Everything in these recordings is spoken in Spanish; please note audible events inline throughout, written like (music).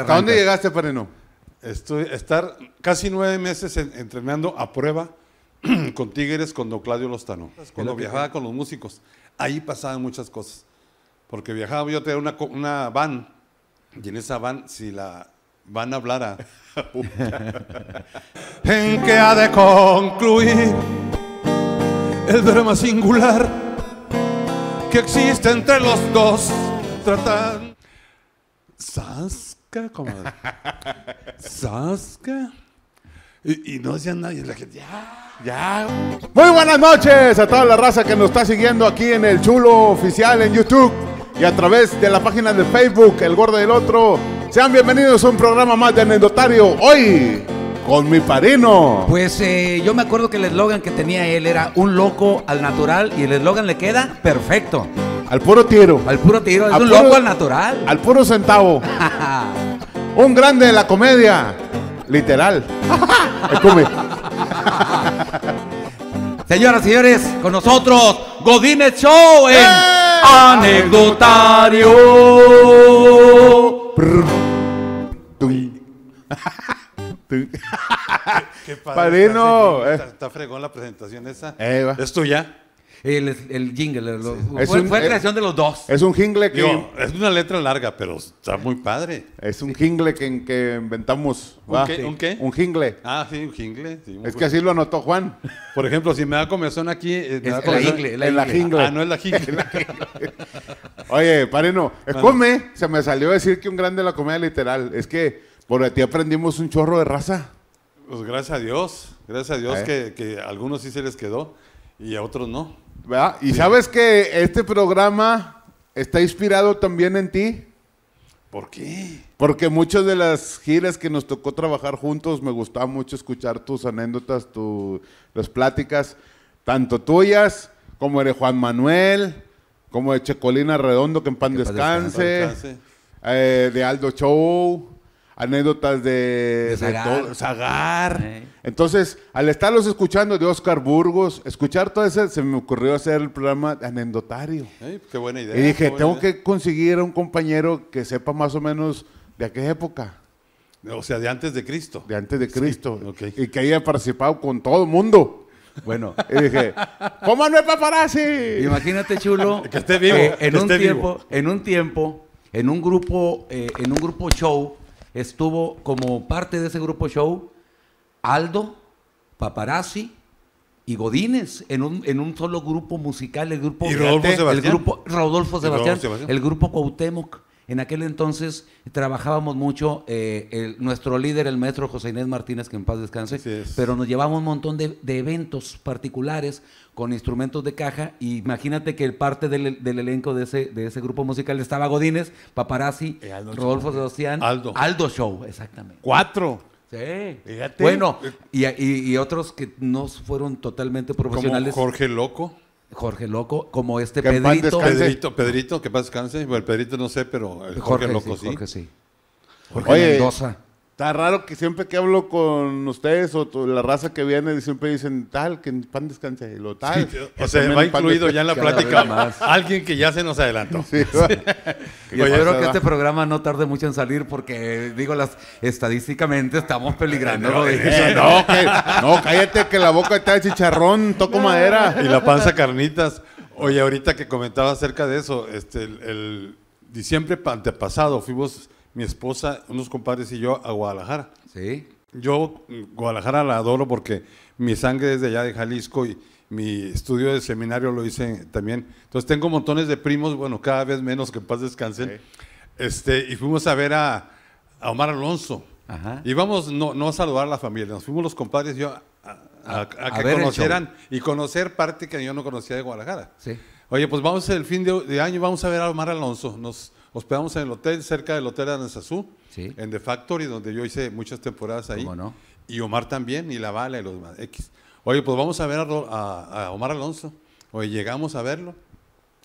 ¿Hasta dónde llegaste, Pareno? Estoy, estar casi nueve meses entrenando a prueba (clears throat) con Tigres, cuando Don Claudio Lostano. Cuando viajaba con los músicos, ahí pasaban muchas cosas. Porque viajaba, yo tenía una, una van, y en esa van, si la van a hablar a... (laughs) en que ha de concluir el drama singular que existe entre los dos. Tratan... Sasuke, como Y, no decían nadie, la gente, ya, ya. Muy buenas noches a toda la raza que nos está siguiendo aquí en el Chulo Oficial en YouTube y a través de la página de Facebook, El Gordo del Otro. Sean bienvenidos a un programa más de Anecdotario. Hoy con mi farino. Pues eh, yo me acuerdo que el eslogan que tenía él era un loco al natural y el eslogan le queda perfecto. Al puro tiro. Al puro tiro, es un loco al natural. (laughs) Al puro centavo. (laughs) un grande de la comedia. Literal. (laughs) Señoras y señores, con nosotros Godine Show en ¡Eh! Anecdotario. Qué padre, Padrino. Eh. Está, fregón la presentación esa. es tuya. El, jingle. fue, eh, creación de los dos. Es un jingle que. es una letra larga, pero está muy padre. Es un jingle que, que inventamos. ¿Un qué? ¿Un jingle. Ah, sí, un jingle. es que así lo anotó Juan. Por ejemplo, si me da comezón aquí. Eh, es la jingle. la jingle. Ah, no es la jingle. (laughs) Oye, Pareno, come. Se me salió a decir que un grande de la comedia literal. Es que porque a ti aprendimos un chorro de raza. Pues gracias a Dios, gracias a Dios eh. que, a algunos sí se les quedó y a otros no. Y sabes que este programa está inspirado también en ti. ¿Por qué? Porque muchas de las giras que nos tocó trabajar juntos, me gustaba mucho escuchar tus anécdotas, tus pláticas, tanto tuyas como de Juan Manuel, como de Checolina Redondo, que en pan, descanse, eh, de Aldo Show, anécdotas de, de Zagar. Entonces, al estarlos escuchando de Oscar Burgos, escuchar todo eso, se me ocurrió hacer el programa de anecdotario. Pues, qué buena idea. Y dije, tengo que conseguir a un compañero que sepa más o menos de aquella época. O sea, de antes de Cristo. De antes de Cristo. Y que haya participado con todo el mundo. Bueno. Y dije, ¿Cómo no es paparazzi! Imagínate, chulo. (laughs) que esté vivo. Eh, en, un tiempo, en un tiempo, en un grupo, eh, en un grupo show estuvo como parte de ese grupo show Aldo, Paparazzi y Godínez en un, solo grupo musical, el grupo, Rodolfo, El grupo Rodolfo el grupo Cuauhtémoc. En aquel entonces trabajábamos mucho, eh, nuestro líder, el maestro José Inés Martínez, que en paz descanse, pero nos llevábamos un montón de, eventos particulares con instrumentos de caja. Y imagínate que parte del, elenco de ese, de ese grupo musical estaba Godínez, Paparazzi, eh, Rodolfo Sebastián, Aldo. Show, exactamente. Cuatro. Sí. Bueno, eh, y, y, otros que no fueron totalmente profesionales. Como Jorge Loco. Jorge Loco, como este Pedrito. Pedrito, Pedrito, que paz descanse. Bueno, el Pedrito no sé, pero el Jorge, Loco sí. Jorge sí. Mendoza. Está raro que siempre que hablo con ustedes o la raza que viene, siempre dicen tal, que pan descanse, lo tal. o sea, va incluido ya en la plática más. alguien que ya se nos adelantó. Yo creo que este programa no tarde mucho en salir porque, digo, las estadísticamente estamos peligrando. Eh, eh, no, que, cállate que la boca está de chicharrón, toco madera. (laughs) Y la panza carnitas. Oye, ahorita que comentaba acerca de eso, este, el, el diciembre antepasado fuimos mi esposa, unos compadres y yo a Guadalajara. Sí. Yo Guadalajara la adoro porque mi sangre es de allá de Jalisco y mi estudio de seminario lo hice también. Entonces tengo montones de primos, bueno, cada vez menos que en paz descansen. Este, y fuimos a ver a, Omar Alonso. Ajá. vamos, no, no a saludar a la familia, nos fuimos los compadres y yo a, que conocieran y conocer parte que yo no conocía de Guadalajara. Sí. Oye, pues vamos el fin de, de año, vamos a ver a Omar Alonso. Nos, hospedamos en el hotel, cerca del Hotel de Anasazú en The Factory, donde yo hice muchas temporadas ahí. Y Omar también, y La Bala y los X. Oye, pues vamos a ver a, Omar Alonso. Oye, llegamos a verlo.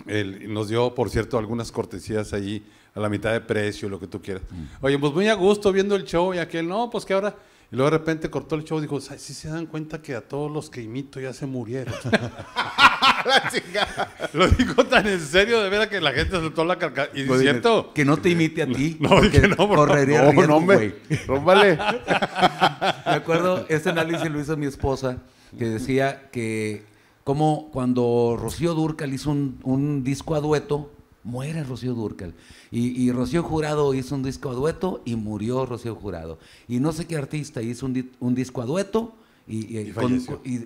Él nos dio, por cierto, algunas cortesías ahí a la mitad de precio, lo que tú quieras. Mm. Oye, pues muy a gusto viendo el show y aquel, no, pues que ahora y luego de repente cortó el show y dijo, si ¿sí se dan cuenta que a todos los que imito ya se murieron. (laughs) la Lo dijo tan en serio, de verdad, que la gente soltó la carcajada. Y es cierto. Que no te imite a ti. No, porque que no, correría no, riesgo, Rómbale. (laughs) Me acuerdo, ese análisis lo hizo mi esposa, que decía que como cuando Rocío Durcal hizo un, un disco a dueto, muere Rocío Durcal. Y, Rocío Jurado hizo un disco a dueto y murió Rocío Jurado. Y no sé qué artista hizo un, disco a dueto y, y,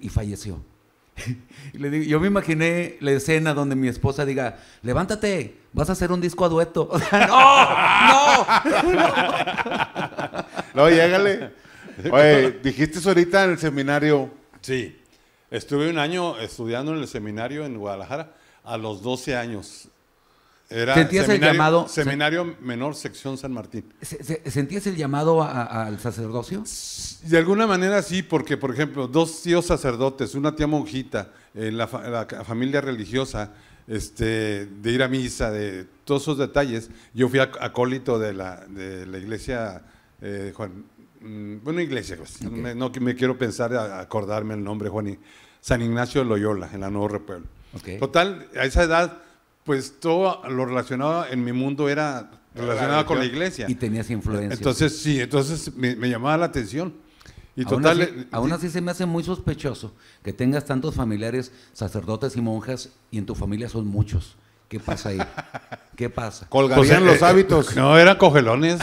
falleció. (laughs) yo me imaginé la escena donde mi esposa diga, levántate, vas a hacer un disco a dueto. (laughs) no, no, no. llégale. (laughs) Oye, dijiste ahorita en el seminario. Sí, estuve un año estudiando en el seminario en Guadalajara a los 12 años era ¿Sentías el llamado? Seminario Menor, sección San Martín. ¿se, sentías el llamado al sacerdocio? De alguna manera sí, porque, por ejemplo, dos tíos sacerdotes, una tía monjita, en eh, la, familia religiosa, este, de ir a misa, de todos esos detalles. Yo fui acólito de la, de la iglesia, eh, Juan, mm, bueno, iglesia, pues, no me quiero pensar, acordarme el nombre, Juan, San Ignacio de Loyola, en la Nuevo Repueblo. Total, a esa edad pues todo lo relacionado en mi mundo era relacionado con la iglesia. Y tenías influencia. Entonces, sí, entonces me, llamaba la atención. Y aún total, así, eh, aún así se me hace muy sospechoso que tengas tantos familiares, sacerdotes y monjas, y en tu familia son muchos. ¿Qué pasa ahí? ¿Qué pasa? (laughs) Colgarían pues, eh, los eh, hábitos. No, eran cogelones.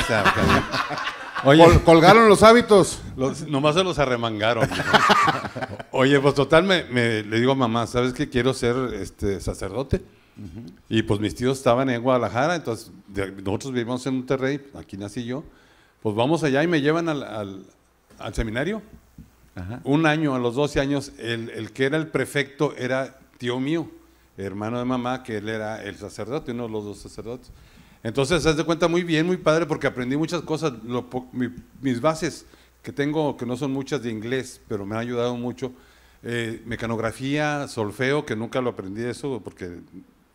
(laughs) colgaron los hábitos. Los, nomás se los arremangaron. (laughs) Oye, pues total, me, le digo a mamá, ¿sabes qué? Quiero ser este sacerdote. Y pues mis tíos estaban en Guadalajara, entonces nosotros vivimos en Monterrey, aquí nací yo. Pues vamos allá y me llevan al, seminario. Un año, a los 12 años, el, el, que era el prefecto era tío mío, hermano de mamá, que él era el sacerdote, uno de los dos sacerdotes. Entonces, haz de cuenta muy bien, muy padre, porque aprendí muchas cosas. mis bases que tengo, que no son muchas de inglés, pero me han ayudado mucho. Eh, mecanografía, solfeo, que nunca lo aprendí eso, porque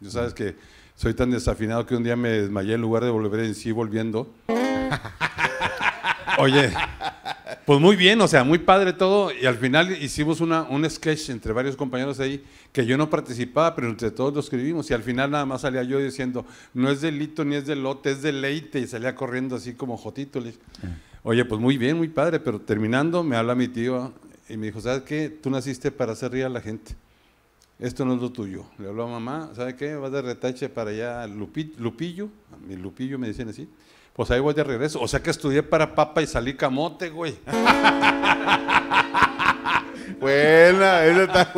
yo sabes que soy tan desafinado que un día me desmayé en lugar de volver en sí volviendo. (laughs) Oye, pues muy bien, o sea, muy padre todo. Y al final hicimos una, un sketch entre varios compañeros ahí que yo no participaba, pero entre todos lo escribimos. Y al final nada más salía yo diciendo, no es delito ni es delote, es deleite. Y salía corriendo así como jotito. Oye, pues muy bien, muy padre. Pero terminando, me habla mi tío y me dijo, ¿sabes qué? Tú naciste para hacer rir a la gente esto no es lo tuyo. Le habló a mamá, ¿sabe qué? Vas de retache para allá, Lupillo, a mi Lupillo me dicen así. Pues ahí voy de regreso. O sea que estudié para papa y salí camote, güey. (laughs) buena, eso está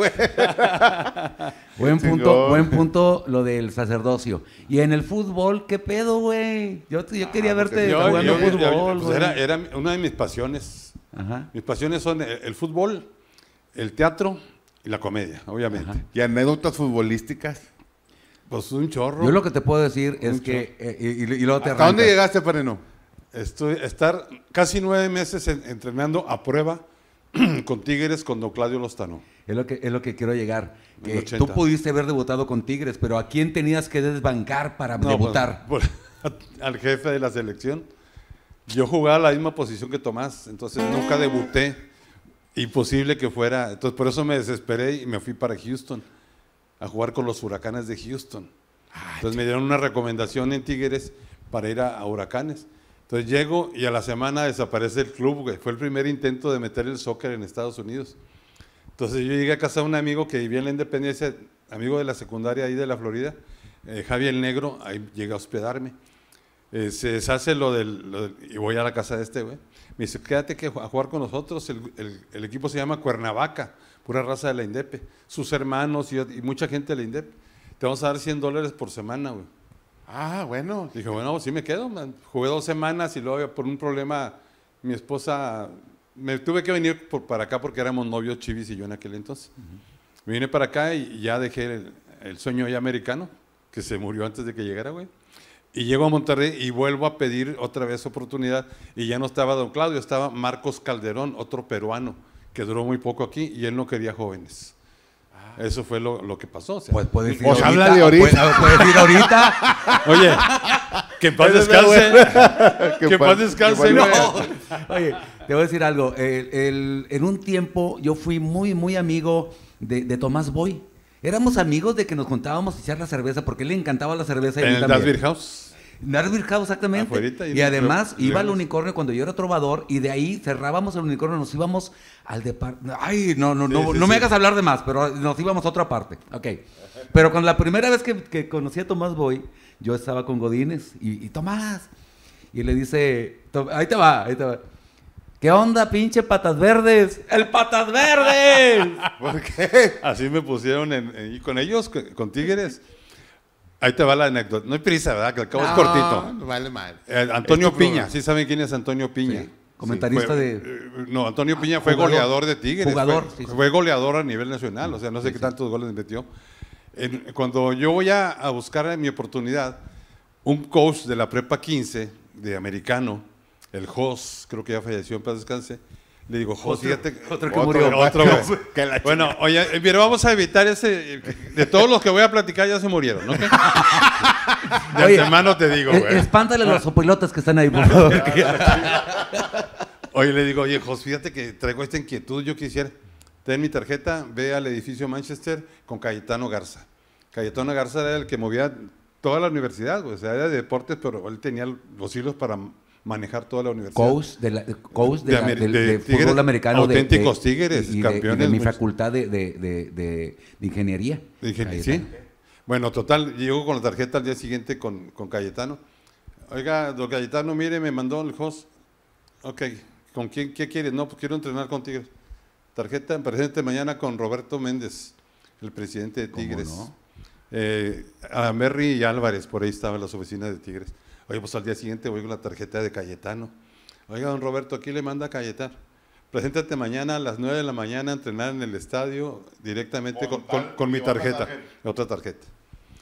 buen punto, buen punto lo del sacerdocio. Y en el fútbol, ¿qué pedo, güey? Yo, yo quería ah, verte jugando fútbol. Pues era, era, una de mis pasiones. Mis pasiones son el fútbol, el teatro y la comedia, obviamente. Y anécdotas futbolísticas. Pues un chorro. Yo lo que te puedo decir es que. Eh, ¿A dónde llegaste, Pareno? Estoy, estar casi nueve meses entrenando a prueba (clears throat) con Tigres con Claudio Lostano. Es lo que, es lo que quiero llegar. tú pudiste haber debutado con Tigres, pero ¿a quién tenías que desbancar para pues, debutar? Pues, (laughs) al jefe de la selección. Yo jugaba la misma posición que Tomás, entonces nunca debuté Imposible que fuera. Entonces, por eso me desesperé y me fui para Houston a jugar con los huracanes de Houston. Entonces, me dieron una recomendación en Tigres para ir a, huracanes. Entonces, llego y a la semana desaparece el club, fue el primer intento de meter el soccer en Estados Unidos. Entonces, yo llegué a casa de un amigo que vivía en la Independencia, amigo de la secundaria ahí de la Florida, eh, Javier Negro, ahí llega a hospedarme. Eh, se deshace lo del, Y voy a la casa de este, güey. Me dice, quédate que, a jugar con nosotros. El, equipo se llama Cuernavaca, pura raza de la INDEP Sus hermanos y, mucha gente de la INDEP Te vamos a dar 100 dólares por semana, güey. Ah, bueno. Dije, bueno, sí me quedo. Jugué dos semanas y luego por un problema mi esposa... Me tuve que venir por, para acá porque éramos novios Chivis y yo en aquel entonces. Me vine para acá y ya dejé el, el sueño ya americano, que se murió antes de que llegara, güey. Y llego a Monterrey y vuelvo a pedir otra vez oportunidad y ya no estaba don Claudio, estaba Marcos Calderón, otro peruano, que duró muy poco aquí y él no quería jóvenes. Ah. Eso fue lo, que pasó. pues puedes decir pues, ahorita. de ahorita. (laughs) Oye, que paz descanse. que paz descanse. Oye, te voy a decir algo. en un tiempo yo fui muy, muy amigo de, de Tomás Boy. Éramos amigos de que nos contábamos a echar la cerveza porque le encantaba la cerveza. en el House. House, exactamente. y, además iba al unicornio cuando yo era trovador y de ahí cerrábamos el unicornio, nos íbamos al departamento. Ay, no, no, no, no me hagas hablar de más, pero nos íbamos a otra parte. Ok. Pero con la primera vez que, conocí a Tomás Boy, yo estaba con Godínez y, y Tomás. Y le dice, ahí te va, ahí te va. ¿Qué onda, pinche patas verdes? ¡El patas verdes! (laughs) ¿Por qué? Así me pusieron en, con ellos, con Tigres. Ahí te va la anécdota. No hay prisa, ¿verdad? Que al cabo es cortito. Vale mal. Antonio Piña. ¿Sí saben quién es Antonio Piña? Comentarista de. Eh, no, Antonio ah, Piña fue goleador de Tigres. Fue, goleador a nivel nacional. O sea, no sé qué tantos goles metió. cuando yo voy a, a buscar mi oportunidad, un coach de la Prepa 15 de americano el Jos, creo que ya falleció en paz descanse. Le digo, Jos, fíjate. Otro que murió. Otro, (laughs) bueno, oye, pero eh, vamos a evitar ese. De todos los que voy a platicar ya se murieron, ¿no? (laughs) de antemano te digo, eh, güey. Espántale a los opilotes que están ahí, por favor. oye, le digo, oye, Jos, fíjate que traigo esta inquietud. Yo quisiera. Ten mi tarjeta, ve al edificio Manchester con Cayetano Garza. Cayetano Garza era el que movía toda la universidad, O sea, era de deportes, pero él tenía los hilos para manejar toda la universidad. Coach de, fútbol americano. Auténticos Tigres, campeones. de, mi pues. facultad de, ingeniería. ingeniería. Bueno, total, llego con la tarjeta al día siguiente con, Cayetano. Oiga, don Cayetano, mire, me mandó el host. Ok, ¿con quién qué quieres? No, pues quiero entrenar con Tigres. Tarjeta presente mañana con Roberto Méndez, el presidente de Tigres. eh, a Merry y Álvarez, por ahí estaban las oficinas de Tigres. Oye, pues al día siguiente voy con la tarjeta de Cayetano. Oiga, don Roberto, aquí le manda a Cayetar. Preséntate mañana a las 9 de la mañana a entrenar en el estadio directamente con, mi tarjeta, Otra tarjeta.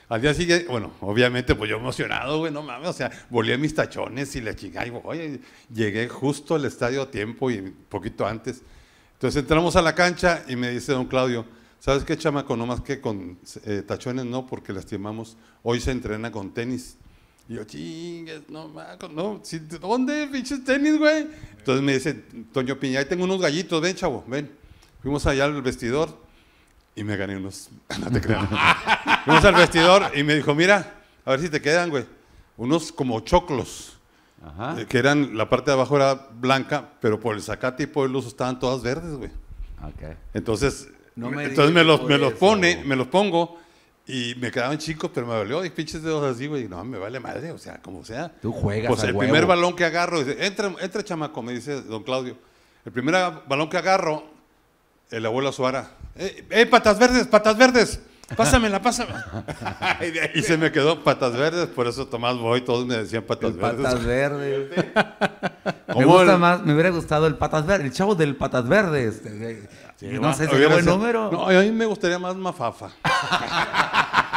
Al día siguiente, bueno, obviamente, pues yo emocionado, güey, no mames, o sea, volé mis tachones y le chingada. oye, llegué justo al estadio a tiempo y poquito antes. Entonces entramos a la cancha y me dice don Claudio, ¿sabes qué, chamaco? No más que con eh, tachones no, porque lastimamos. Hoy se entrena con tenis yo, chingues, no, no, ¿dónde, pinches tenis, güey? Entonces me dice, Toño Piña, ahí tengo unos gallitos, ven, chavo, ven. Fuimos allá al vestidor y me gané unos, (laughs) no te creas. (laughs) Fuimos al vestidor y me dijo, mira, a ver si te quedan, güey, unos como choclos. Ajá. Eh, que eran, la parte de abajo era blanca, pero por el sacate y por el uso estaban todas verdes, güey. Okay. Entonces, entonces me los, pone, me los pongo y me quedaban chicos, pero me valió y pinches dedos así, güey. No, me vale madre, o sea, como sea. Tú juegas. Pues el primer balón que agarro, dice, entra, entra chamaco, me dice don Claudio. El primer balón que agarro, el abuelo Suara. ¡Eh, eh patas verdes, patas verdes! Pásamela, (laughs) pásamela. (laughs) y se me quedó patas verdes, por eso Tomás voy, todos me decían patas verdes. Patas verdes. (laughs) me, más, me hubiera gustado el patas verdes, el chavo del patas verdes. Este, no el número. No, a mí me gustaría más Mafafa.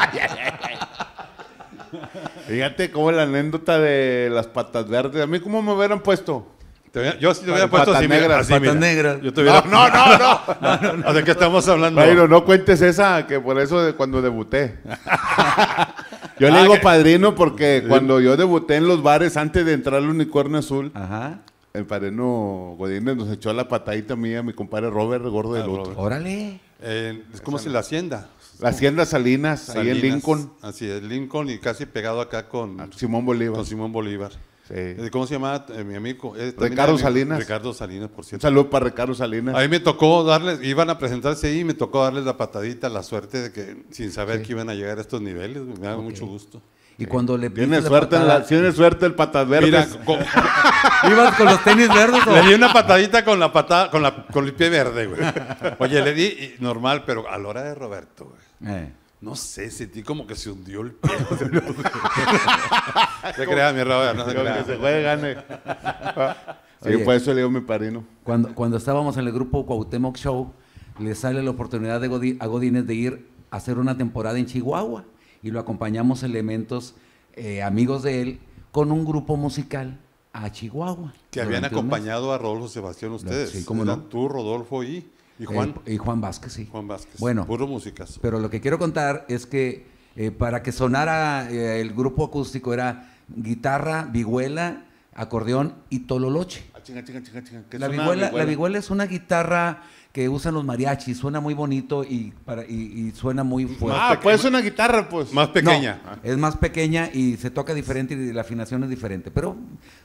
(laughs) Fíjate como la anécdota de las patas verdes. A mí, ¿cómo me hubieran puesto? Yo sí te hubiera puesto así, negras, patas negras. Yo no, (laughs) no, no, no, ¿De qué estamos hablando? no cuentes esa, que por eso de cuando debuté. (laughs) yo le ah, digo padrino porque cuando yo debuté en los bares antes de entrar al unicornio azul, Ajá el Pareno Godínez nos echó la patadita mía a mi compadre Robert Gordo del ah, Otro. Órale. Eh, es como si la hacienda. La hacienda Salinas, ahí en Lincoln. Así es, Lincoln y casi pegado acá con ah, Simón Bolívar. Con Simón Bolívar. Sí. Eh, ¿Cómo se llamaba eh, mi amigo? Ricardo Salinas. Ricardo Salinas, por cierto. Salud para Ricardo Salinas. Ahí me tocó darles, iban a presentarse ahí y me tocó darles la patadita, la suerte de que sin saber que iban a llegar a estos niveles. Me da mucho gusto. Y cuando le Tiene suerte, tiene suerte el patas Mira, con- (laughs) Ibas con los tenis verdes le di una patadita con la patada, con, la, el pie verde, güey. Oye, le di normal, pero a la hora de Roberto, güey. Eh. No sé, sentí como que se hundió el pie. (laughs) se crea, mi Roberto, no se se Sí, por eso le digo mi parino. Cuando, cuando estábamos en el grupo Cuauhtémoc Show, le sale la oportunidad de a Godínez de ir a hacer una temporada en Chihuahua y lo acompañamos elementos eh, amigos de él con un grupo musical a Chihuahua. Que habían acompañado a Rodolfo Sebastián ustedes. Sí, como no. Tú, Rodolfo y, y eh, Juan. y Juan Vázquez, sí. Juan Vázquez. Bueno. Puro músicas. Pero lo que quiero contar es que eh, para que sonara el grupo acústico era guitarra, vihuela, acordeón y tololoche. La vihuela, es una guitarra que usan los mariachis, suena muy bonito y, suena muy fuerte. Ah, pues es una guitarra, pues. Más pequeña. es más pequeña y se toca diferente y la afinación es diferente. Pero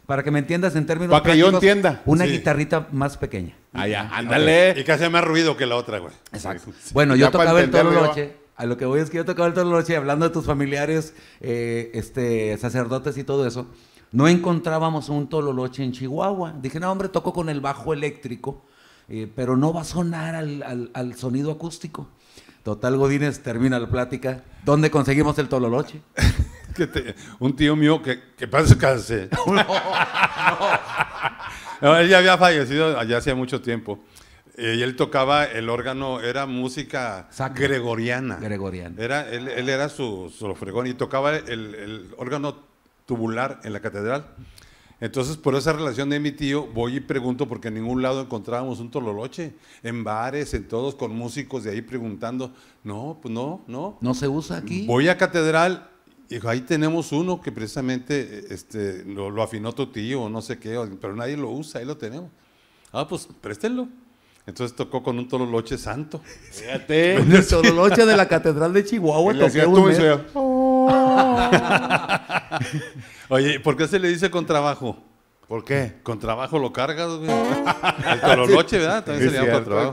para que me entiendas en términos. Para que yo entienda. Una guitarrita más pequeña. Ah, ya, ándale. Y que hace más ruido que la otra, güey. Exacto. Bueno, yo tocaba el toro noche. A lo que voy es que yo tocaba el toro noche hablando de tus familiares, eh, este, sacerdotes y todo eso. No encontrábamos un tololoche en Chihuahua. Dije, no, hombre, toco con el bajo eléctrico, eh, pero no va a sonar al, sonido acústico. Total Godínez termina la plática. ¿Dónde conseguimos el tololoche? (laughs) un tío mío que, que pasa cáncer. (laughs) no, él ya había fallecido allá hacía mucho tiempo. Eh, y él tocaba el órgano, era música gregoriana. Gregoriana. Era, él, era su, su fregón y tocaba el, el órgano tubular en la catedral. Entonces, por esa relación de mi tío, voy y pregunto, porque en ningún lado encontrábamos un tololoche, en bares, en todos, con músicos de ahí preguntando, no, pues no, no. No se usa aquí. Voy a catedral, y ahí tenemos uno que precisamente este, lo, afinó tu tío, o no sé qué, pero nadie lo usa, ahí lo tenemos. Ah, pues préstenlo. Entonces tocó con un tololoche santo. Fíjate. El tololoche de la Catedral de Chihuahua. Tocó un (laughs) Oye, ¿por qué se le dice con trabajo? ¿Por qué? Con trabajo lo cargas, (laughs) El tololoche, ¿verdad? También se le llama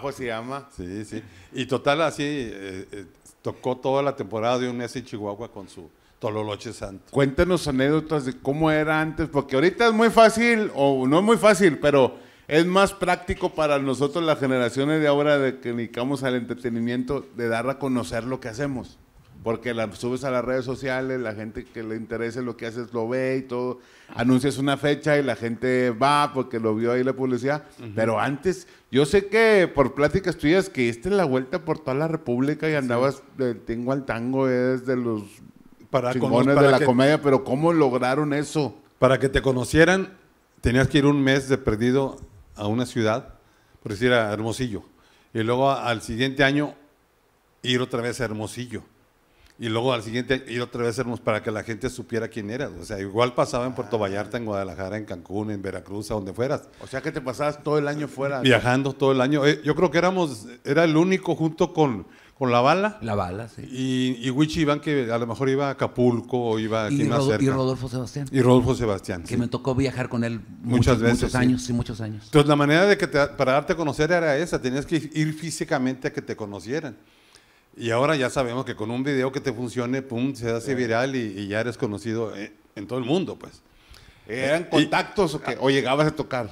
Con se llama. Sí, sí. Y total, así eh, eh, tocó toda la temporada de un mes en Chihuahua con su tololoche santo. Cuéntenos anécdotas de cómo era antes, porque ahorita es muy fácil, o no es muy fácil, pero es más práctico para nosotros las generaciones de ahora de que dedicamos al entretenimiento de dar a conocer lo que hacemos porque la subes a las redes sociales, la gente que le interese lo que haces lo ve y todo, anuncias una fecha y la gente va porque lo vio ahí la publicidad, pero antes, yo sé que por pláticas tuyas que diste la vuelta por toda la República y andabas del tingo al tango desde los para chingones de la comedia, pero ¿cómo lograron eso? Para que te conocieran, tenías que ir un mes de perdido a una ciudad, por decir a Hermosillo, y luego al siguiente año ir otra vez a Hermosillo y luego al siguiente ir otra vez éramos para que la gente supiera quién eras. O sea, igual pasaba en Puerto Vallarta, en Guadalajara, en Cancún, en Veracruz, a donde fueras. O sea que te pasabas todo el año fuera. Viajando todo el año. Eh, yo creo que éramos, era el único junto con, con La Bala. La Bala, sí. Y, y Wichi Iván, que a lo mejor iba a Acapulco o iba a y, cerca. y Rodolfo Sebastián. Y Rodolfo Sebastián. Que me tocó viajar con él muchas muchos, veces. Muchos años, sí. muchos años. Entonces la manera de que para darte a conocer era esa, tenías que ir físicamente a que te conocieran. Y ahora ya sabemos que con un video que te funcione, pum, se hace viral y, ya eres conocido eh, en, todo el mundo, pues. Eh, ¿Eran contactos o, que, llegabas a tocar?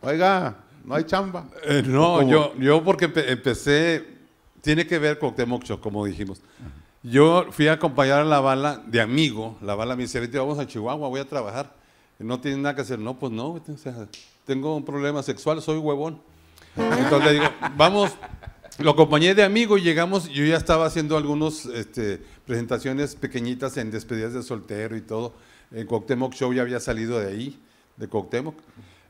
Oiga, no hay chamba. Eh, no, yo, yo porque empecé, tiene que ver con Temocho, como dijimos. Yo fui a acompañar a la bala de amigo, la bala me dice, vamos a Chihuahua, voy a trabajar. No tiene nada que hacer, no, pues no, tengo un problema sexual, soy huevón. Entonces le digo, vamos, lo acompañé de amigo y llegamos, yo ya estaba haciendo algunas este, presentaciones pequeñitas en despedidas de soltero y todo. En Coctemoc Show ya había salido de ahí, de Coctemoc.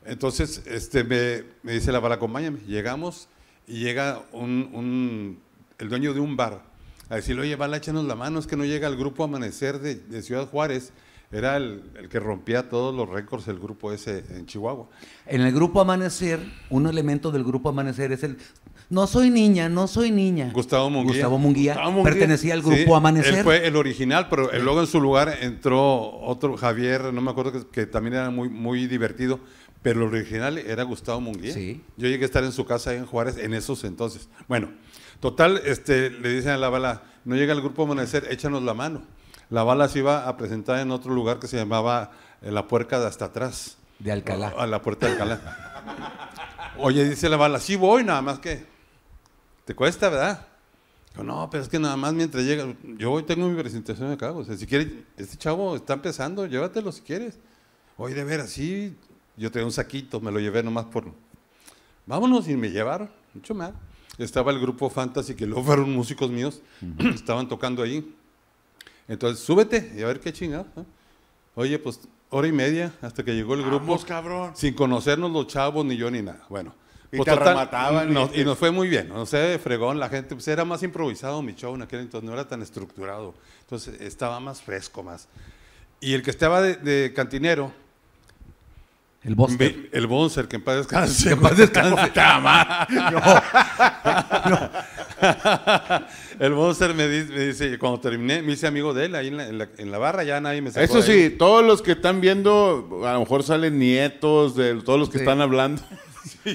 Entonces este, me, dice la bala, acompáñame. Llegamos y llega un, el dueño de un bar a decirle, oye, bala, échanos la mano, es que no llega el grupo Amanecer de, Ciudad Juárez era el, el, que rompía todos los récords del grupo ese en Chihuahua. En el grupo Amanecer, un elemento del grupo Amanecer es el no soy niña, no soy niña. Gustavo Munguía. Gustavo Munguía. Pertenecía al grupo Amanecer. fue el original, pero luego en su lugar entró otro Javier, no me acuerdo, que, también era muy, muy divertido, pero el original era Gustavo Munguía. Sí. Yo llegué a estar en su casa en Juárez en esos entonces. Bueno, total, este, le dicen a la bala, no llega el grupo Amanecer, échanos la mano. La bala se iba a presentar en otro lugar que se llamaba eh, La Puerca de Hasta Atrás. De Alcalá. A la Puerta de Alcalá. (laughs) Oye, dice la bala, sí voy, nada más que te cuesta, ¿verdad? no, pero es que nada más mientras llega, yo hoy tengo mi presentación acá, o sea, si quieres, este chavo está empezando, llévatelo si quieres. Hoy de ver así yo tenía un saquito, me lo llevé nomás por... Vámonos y me llevaron, mucho más. Estaba el grupo Fantasy, que luego fueron músicos míos, (clears throat) estaban tocando ahí. Entonces, súbete y a ver qué chingado. Oye, pues hora y media hasta que llegó el grupo. Vamos, cabrón. Sin conocernos los chavos, ni yo, ni nada. Bueno, y pues Nos, fue muy bien, no sé, fregón, la gente, pues, era más improvisado mi show entonces, no era tan estructurado, entonces estaba más fresco, más. Y el que estaba de, cantinero, el Bonser. El que en paz en paz (laughs) (laughs) el Bonser me dice, cuando terminé, me hice amigo de él ahí en la, en barra, ya nadie me sacó Eso sí, todos los que están viendo, a lo mejor salen nietos de todos los que están hablando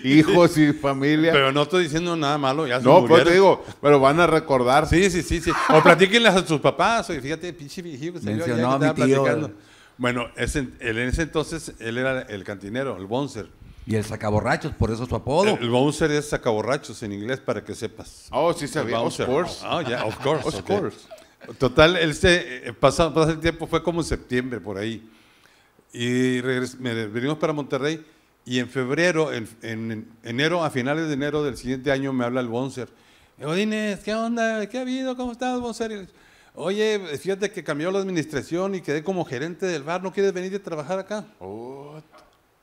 hijos y familia. Pero no estoy diciendo nada malo, ya No, te pues, digo, pero van a recordar. Sí, sí, sí, sí. O platíquenle a sus papás, fíjate, pinche Bueno, en ese entonces él era el cantinero, el bouncer. Y el sacaborrachos, por eso su apodo. El, bouncer es sacaborrachos en inglés, para que sepas. Oh, sí sabía, of course. Oh, of (laughs) course. Total, él se, eh, el tiempo, fue como en septiembre, por ahí. Y venimos para Monterrey y en febrero, en, en, enero, a finales de enero del siguiente año me habla el Bonser. Odines, ¿qué onda? ¿Qué ha habido? ¿Cómo estás, Bonser? Oye, fíjate que cambió la administración y quedé como gerente del bar, ¿no quieres venir a trabajar acá?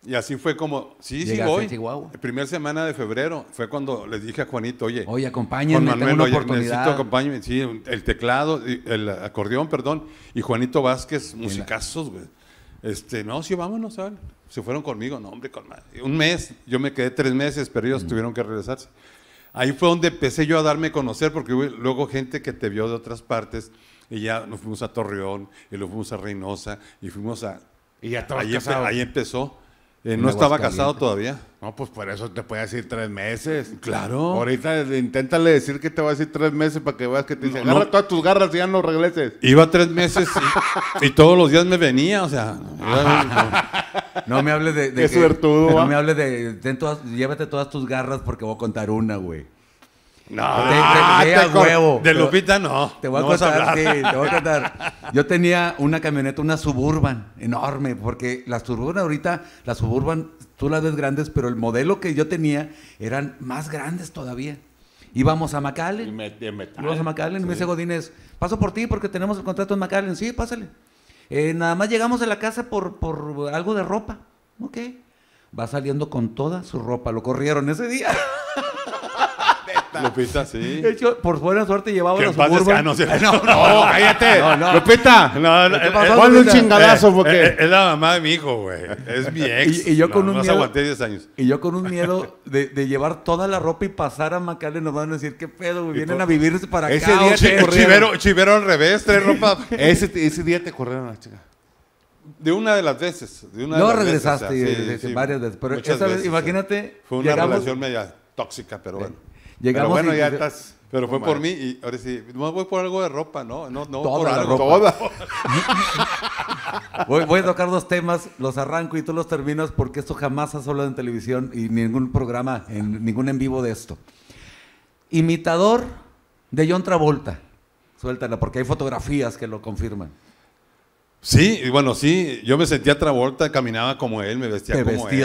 Y así fue como, sí, sí voy. primera semana de febrero fue cuando les dije a Juanito, oye, oye, acompáñenme, Manuel, tengo una oye, necesito sí, el teclado, el acordeón, perdón, y Juanito Vázquez, musicazos, güey. Este, no, sí, vámonos, ¿saben? se fueron conmigo, no hombre, con más. un mes, yo me quedé tres meses, pero ellos mm. tuvieron que regresarse. Ahí fue donde empecé yo a darme a conocer, porque luego gente que te vio de otras partes, y ya nos fuimos a Torreón, y luego fuimos a Reynosa, y fuimos a... Y ya ahí, ahí empezó. Eh, no estaba casado todavía. No, pues por eso te puede decir tres meses. Claro. Ahorita inténtale decir que te voy a decir tres meses para que veas que te dice, agarra todas tus garras y ya no regreses. Iba tres meses y, (laughs) todos los días me venía, o sea. no me hables de. Qué suertudo. No me hables de. Todas, llévate todas tus garras porque voy a contar una, güey. No, ah, De Lupita no. Te voy a contar, te voy a contar. Yo tenía una camioneta, una suburban, enorme, porque la suburban ahorita, La suburban, tú la ves grandes, pero el modelo que yo tenía eran más grandes todavía. Íbamos a McAllen. Y me, y dice Godínez, paso por ti porque tenemos el contrato en McAllen. Sí, pásale. Eh, nada más llegamos a la casa por, por algo de ropa. Ok. Va saliendo con toda su ropa. Lo corrieron ese día. (laughs) Lupita. Lupita, sí. De hecho, por buena suerte llevaba la suburban. Ah, (laughs) no, no, cállate. No, no. Lupita. No, no, ponle un chingadazo eh, porque... Eh, es la mamá de mi hijo, güey. Es mi ex. Y, yo con un miedo... aguanté 10 años. Y yo con un miedo de, llevar toda la ropa y pasar a Macale nos van a decir, qué pedo, güey, vienen a vivirse para acá. Ese día chivero, chivero al revés, tres ropa. (laughs) ese, ese día te corrieron la chica. De una de las veces. De una no de las regresaste veces, sí, varias veces. Pero esa vez, imagínate. Fue una relación media tóxica, pero eh, bueno. Pero bueno, ya estás. Pero fue por mí y ahora sí, no voy por algo de ropa, no, no, no por toda. voy, voy, a tocar dos temas, los arranco y tú los terminas porque esto jamás ha salido en televisión y ningún programa, en, ningún en vivo de esto. Imitador de John Travolta. Suéltala porque hay fotografías que lo confirman. Sí, y bueno, sí, yo me sentía Travolta, caminaba como él, me vestía como, él,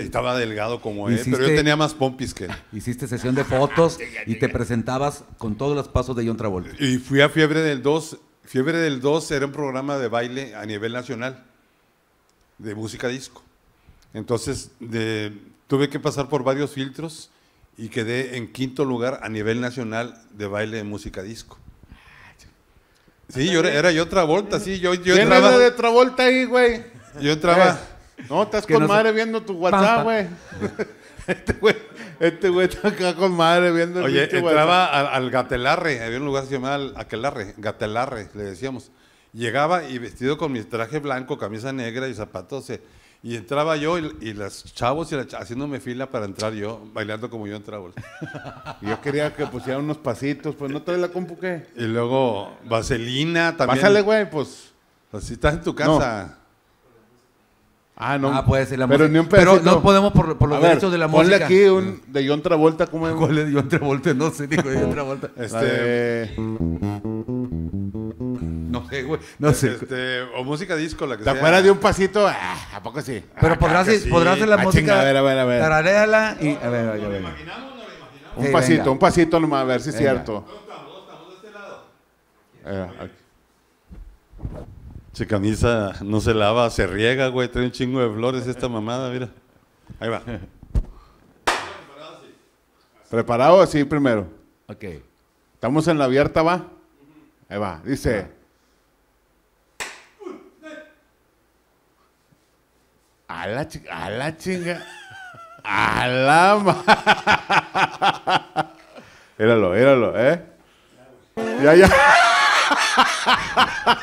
estaba delgado como él, pero yo tenía más pompis que él. Hiciste sesión de fotos (laughs) y te presentabas con todos los pasos de John Travolta. Y fui a Fiebre del 2. Fiebre del 2 era un programa de baile a nivel nacional, de música disco. Entonces, de- tuve que pasar por varios filtros y quedé en quinto lugar a nivel nacional de baile de música disco. Sí, yo era, yo yo vuelta, sí, yo, yo ¿Quién entraba. de de vuelta ahí, güey? Yo entraba. No, estás con madre viendo tu WhatsApp, güey. (laughs) Este güey este güey está acá con madre viendo el Oye, entraba al, Gatelarre, había un lugar que se llamaba Aquelarre, Gatelarre, le decíamos. Llegaba y vestido con mi traje blanco, camisa negra y zapatos eh, y entraba yo y, las chavos y la, haciéndome fila para entrar yo, bailando como yo entraba. (laughs) yo quería que pusieran unos pasitos, pues no trae la compu qué. Y luego vaselina también. Pásale, güey, pues. si estás en tu casa. Ah, no. Ah, puede ser la pero pero no podemos por, los derechos de la ponle música. Ponle aquí un de John Travolta, ¿cómo es? ¿Cuál es (laughs) John Travolta? No sé, digo de John Travolta. Este. No sé. Este, o música disco, la que acuerdas de un pasito? Ah, ¿A poco sí? Pero ah, podrás, hacer la ah, música. a ver, a ver, a ver. y. A ver, Un pasito, un pasito nomás, a ver si es cierto. Eh, che, camisa no se lava, se riega, güey. Trae un chingo de flores esta mamada, mira. Ahí va. ¿Preparado? Sí, primero. Ok. Estamos en la abierta, ¿va? Ahí va. Dice. A la, a la chinga. A la ma. (laughs) Éralo, éralo, ¿eh? Ya, ya. (laughs)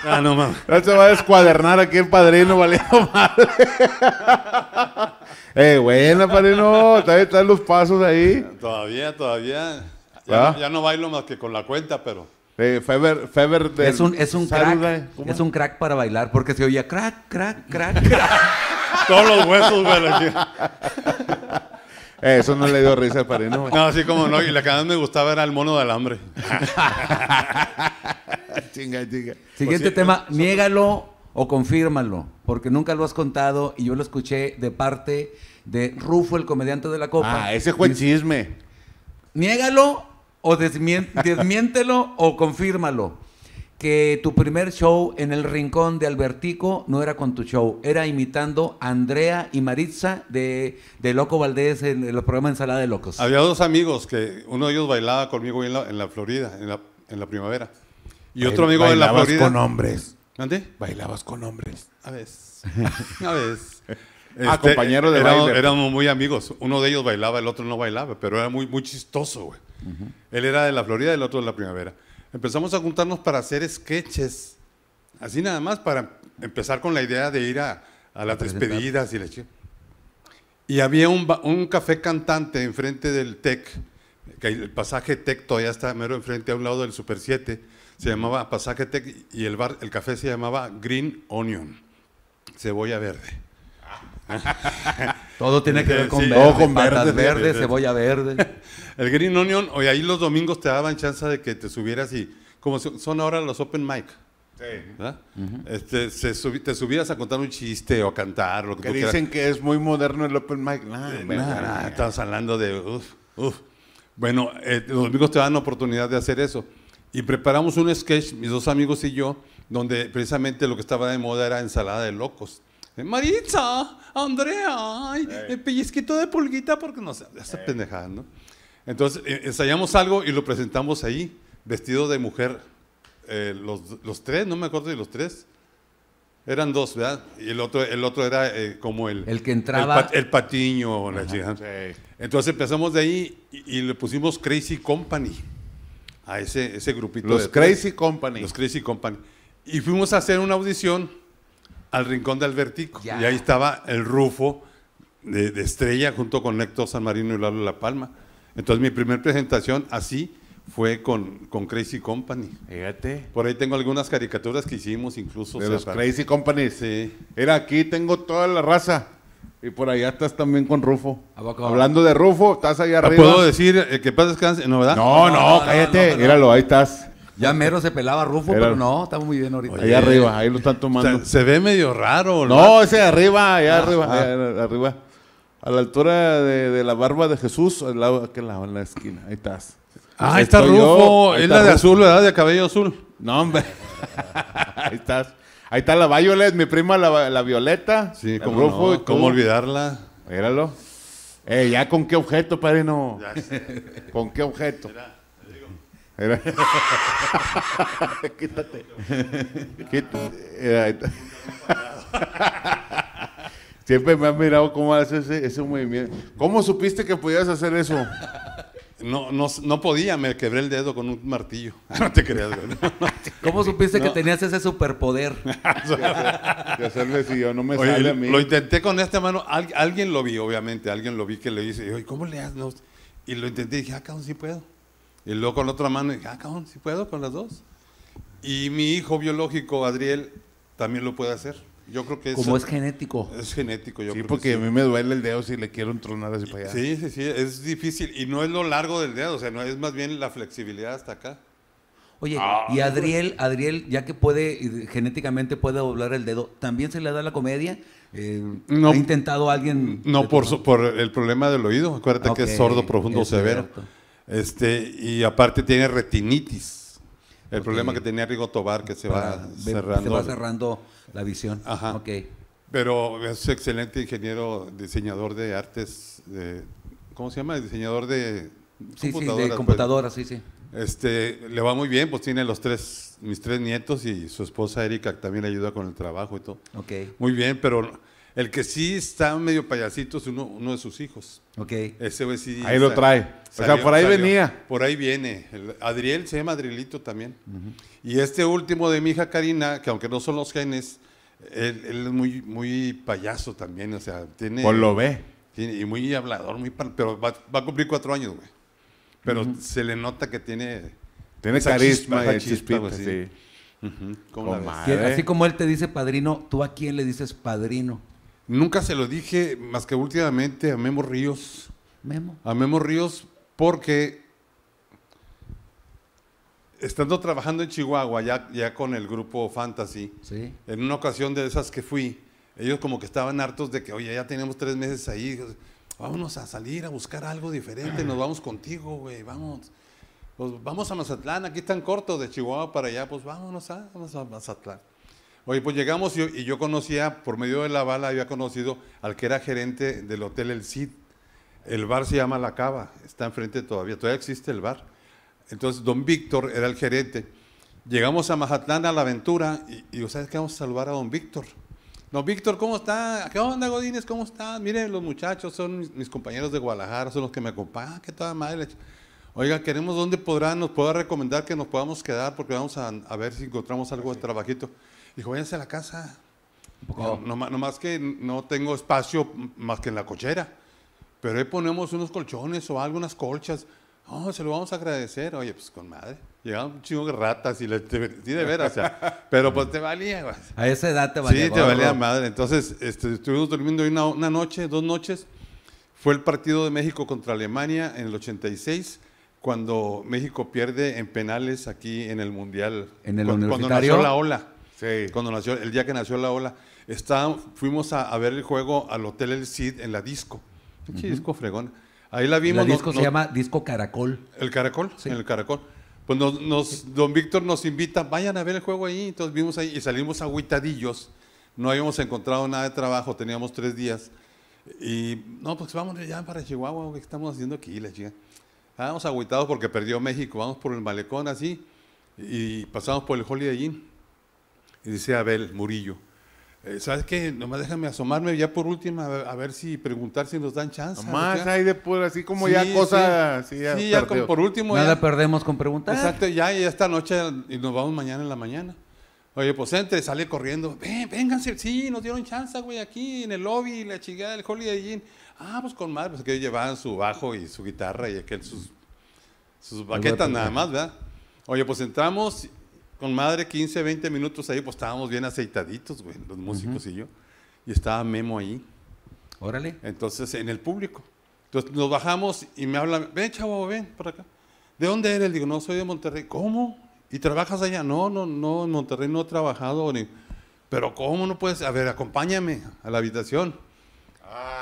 Ah, no mames. se va a descuadernar aquí el padrino ¿vale? madre. (laughs) eh, buena, padrino. Están los pasos ahí. Todavía, todavía. ¿Ah? Ya, no, bailo más que con la cuenta, pero. Eh, Feber, Feber del es un, es un crack, es un crack para bailar porque se oía crack, crack, crack, crack. Todos los huesos, güey. (laughs) Eh, eso no le dio risa para pareno. No, así como no. Y la que más me gustaba era el mono de alambre. (laughs) chinga, chinga. Siguiente pues tema. niégalo o confírmalo. Porque nunca lo has contado y yo lo escuché de parte de Rufo, el comediante de la Copa. Ah, ese fue el chisme. Niégalo o desmiéntelo o confírmalo que tu primer show en el rincón de Albertico no era con tu show, era imitando a Andrea y Maritza de, Loco Valdés en, el programa Ensalada de Locos. Había dos amigos que uno de ellos bailaba conmigo en la, Florida, en la, primavera. Y otro amigo en la Florida. Bailabas con hombres. ¿Dónde? Bailabas con hombres. A veces. (laughs) a veces. Ah, este, compañero de éramos, Éramos muy amigos. Uno de ellos bailaba, el otro no bailaba, pero era muy, muy chistoso, Él era de la Florida, el otro de la primavera empezamos a juntarnos para hacer sketches. Así nada más, para empezar con la idea de ir a, las despedidas y la Y había un, un café cantante enfrente del TEC, que el pasaje TEC todavía está mero enfrente a un lado del Super 7, se llamaba Pasaje TEC y el, bar, el café se llamaba Green Onion, cebolla verde. (laughs) Todo tiene que ver con verde, verde, verdes, cebolla verde. (laughs) El Green Onion, Hoy ahí los domingos te daban chance de que te subieras y, como son ahora los open mic. Sí. este, te subías a contar un chiste o a cantar, lo que, dicen que es muy moderno el open mic. Nada. nada, hablando de... Bueno, eh, los domingos te dan la oportunidad de hacer eso. Y preparamos un sketch, mis dos amigos y yo, donde precisamente lo que estaba de moda era ensalada de locos. Eh, Maritza, Andrea, el pellizquito de pulguita porque no sé, esa pendejada, ¿no? Entonces eh, ensayamos algo y lo presentamos ahí, vestido de mujer. Eh, los, tres, no me acuerdo de los tres. Eran dos, ¿verdad? Y el otro, el otro era como el... El que entraba... El, patiño, la Entonces empezamos de ahí y, le pusimos Crazy Company a ese, grupito. Los Crazy Company. Los Crazy Company. Y fuimos a hacer una audición al rincón de Albertico. Y ahí estaba el Rufo de, Estrella junto con Héctor San Marino y Lalo La Palma. Entonces mi primera presentación así fue con, con, Crazy Company. Fíjate. Por ahí tengo algunas caricaturas que hicimos incluso. De los Crazy Company. Sí. Era aquí, tengo toda la raza. Y por allá estás también con Rufo. Hablando de Rufo, estás allá ah, arriba. ¿Puedo decir eh, que pasa no, No, no, cállate. Míralo, ahí estás. Ya mero se pelaba Rufo, pero no, estamos muy bien ahorita. ahí arriba, ahí lo están tomando. Se, ve medio raro. ¿no? no, ese arriba, allá ah, arriba, ah. arriba. A la altura de, la barba de Jesús, al lado, lado, en la esquina. Ahí estás. Ah, ahí está Rufo. es la de azul, ¿verdad? De cabello azul. No, hombre. (laughs) ahí estás. Ahí está la Violet, mi prima la, Violeta. Sí, como Rufo. ¿Cómo olvidarla? Míralo. Eh, ya con qué objeto, no? (laughs) ¿Con qué objeto? (laughs) Quítate. Quítate. (laughs) Siempre me han mirado cómo hace ese, ese, movimiento. ¿Cómo supiste que podías hacer eso? No, no, no podía, me quebré el dedo con un martillo. (laughs) No te creas, ¿Cómo supiste que tenías ese superpoder? Lo intenté con esta mano, alguien lo vi, obviamente, alguien lo vi que le dice, ¿cómo le haces? y lo intenté y dije, acá ah, sí puedo. Y luego con la otra mano, y ah, cabrón, si puedo con las dos. Y mi hijo biológico, Adriel, también lo puede hacer. Yo creo que es... Como es genético. Es genético, yo sí, creo porque a mí me duele el dedo si le quiero entronar así para allá. Sí, sí, sí, es difícil. Y no es lo largo del dedo, o sea, no, es más bien la flexibilidad hasta acá. Oye, ah, y Adriel, Adriel, ya que puede, genéticamente puede doblar el dedo, ¿también se le da la comedia? Eh, no, ¿Ha intentado alguien? No, por, su, por el problema del oído. Acuérdate ah, que es sordo profundo severo. Este, y aparte tiene retinitis. El problema que tenía Rigo Tobar, que se va cerrando. Se va cerrando la visión. Ajá. Okay. Pero es excelente ingeniero, diseñador de artes, de, ¿cómo se llama? Diseñador de computadoras. Pues. Sí, sí, Este, le va muy bien, pues tiene los tres, mis tres nietos y su esposa Erika también le ayuda con el trabajo y todo. Okay. Muy bien, pero el que sí está medio payasito es uno, de sus hijos. Ok. Ese güey sí. Ahí lo trae. o sea, por ahí venía. Por ahí viene. Adriel se llama Adrielito también. Y este último de mi hija Karina, que aunque no son los genes, él, es muy, muy payaso también. O sea, tiene. Pues lo ve. y muy hablador, muy. Pero va, a cumplir cuatro años, güey. Pero se le nota que tiene. Tiene carisma sí. Así como él te dice padrino, ¿tú a quién le dices padrino? Nunca se lo dije más que últimamente a Memo Ríos. Memo. A Memo Ríos porque estando trabajando en Chihuahua ya, ya con el grupo Fantasy, en una ocasión de esas que fui, ellos como que estaban hartos de que, oye, ya tenemos tres meses ahí, vámonos a salir a buscar algo diferente, nos vamos contigo, güey, vamos. Pues vamos a Mazatlán, aquí tan corto de Chihuahua para allá, pues vámonos a, vamos a Mazatlán. Oye, pues llegamos y yo, conocía, por medio de la bala, había conocido al que era gerente del hotel El Cid. El bar se llama La Cava, está enfrente todavía, todavía existe el bar. Entonces, don Víctor era el gerente. Llegamos a Mazatlán a la aventura y, y ¿sabes qué? Vamos a saludar a don Víctor. Don Víctor, ¿cómo está? ¿Qué onda, Godínez? ¿Cómo está? Miren, los muchachos son mis, compañeros de Guadalajara, son los que me acompañan. qué toda madre. Oiga, queremos dónde podrán, nos pueda recomendar que nos podamos quedar porque vamos a, a ver si encontramos algo de trabajito. Dijo, váyanse a la casa. No, más que no tengo espacio más que en la cochera. Pero ahí ponemos unos colchones o algunas colchas. oh, se lo vamos a agradecer. Oye, pues con madre. Llegaban un chingo de ratas y de veras. (laughs) pero pues te valía. A esa edad te valía. Sí, te valía madre. Entonces este, estuvimos durmiendo una, noche, dos noches. Fue el partido de México contra Alemania en el 86 cuando México pierde en penales aquí en el Mundial. En el universitario. Cuando nació la ola. Sí. Cuando nació, el día que nació la ola, está, fuimos a, ver el juego al Hotel El Cid en la disco. disco fregón. Ahí la vimos. La disco se llama Disco Caracol. ¿El Caracol? Sí. el Caracol. Pues nos, don Víctor nos invita, vayan a ver el juego ahí. Entonces vimos ahí y salimos agüitadillos. No habíamos encontrado nada de trabajo, teníamos tres días. Y no, pues vamos allá para Chihuahua, ¿qué estamos haciendo aquí, la chica? Estábamos agüitados porque perdió México, vamos por el malecón así y pasamos por el Holiday Inn y dice Abel Murillo, eh, ¿sabes qué? Nomás déjame asomarme ya por última a ver si preguntar si nos dan chance. Nomás hay de así como ya cosas. Sí, ya, ya por último. Nada perdemos con preguntar. Exacto, ya, ya esta noche y nos vamos mañana en la mañana. Oye, pues entre, sale corriendo. Vengan... vénganse. Sí, nos dieron chance, güey, aquí en el lobby, la chingada del Holiday Inn. Ah, pues con madre, pues que llevaban su bajo y su guitarra y sus, sus baquetas nada más, ¿verdad? Oye, pues entramos con madre 15, 20 minutos ahí, pues estábamos bien aceitaditos, güey, los músicos y yo. Y estaba Memo ahí. Órale. Entonces, en el público. Entonces nos bajamos y me habla, ven chavo, ven para acá. ¿De dónde eres? digo, no, soy de Monterrey. ¿Cómo? ¿Y trabajas allá? No, no, no, en Monterrey no he trabajado. Ni... Pero ¿cómo no puedes? A ver, acompáñame a la habitación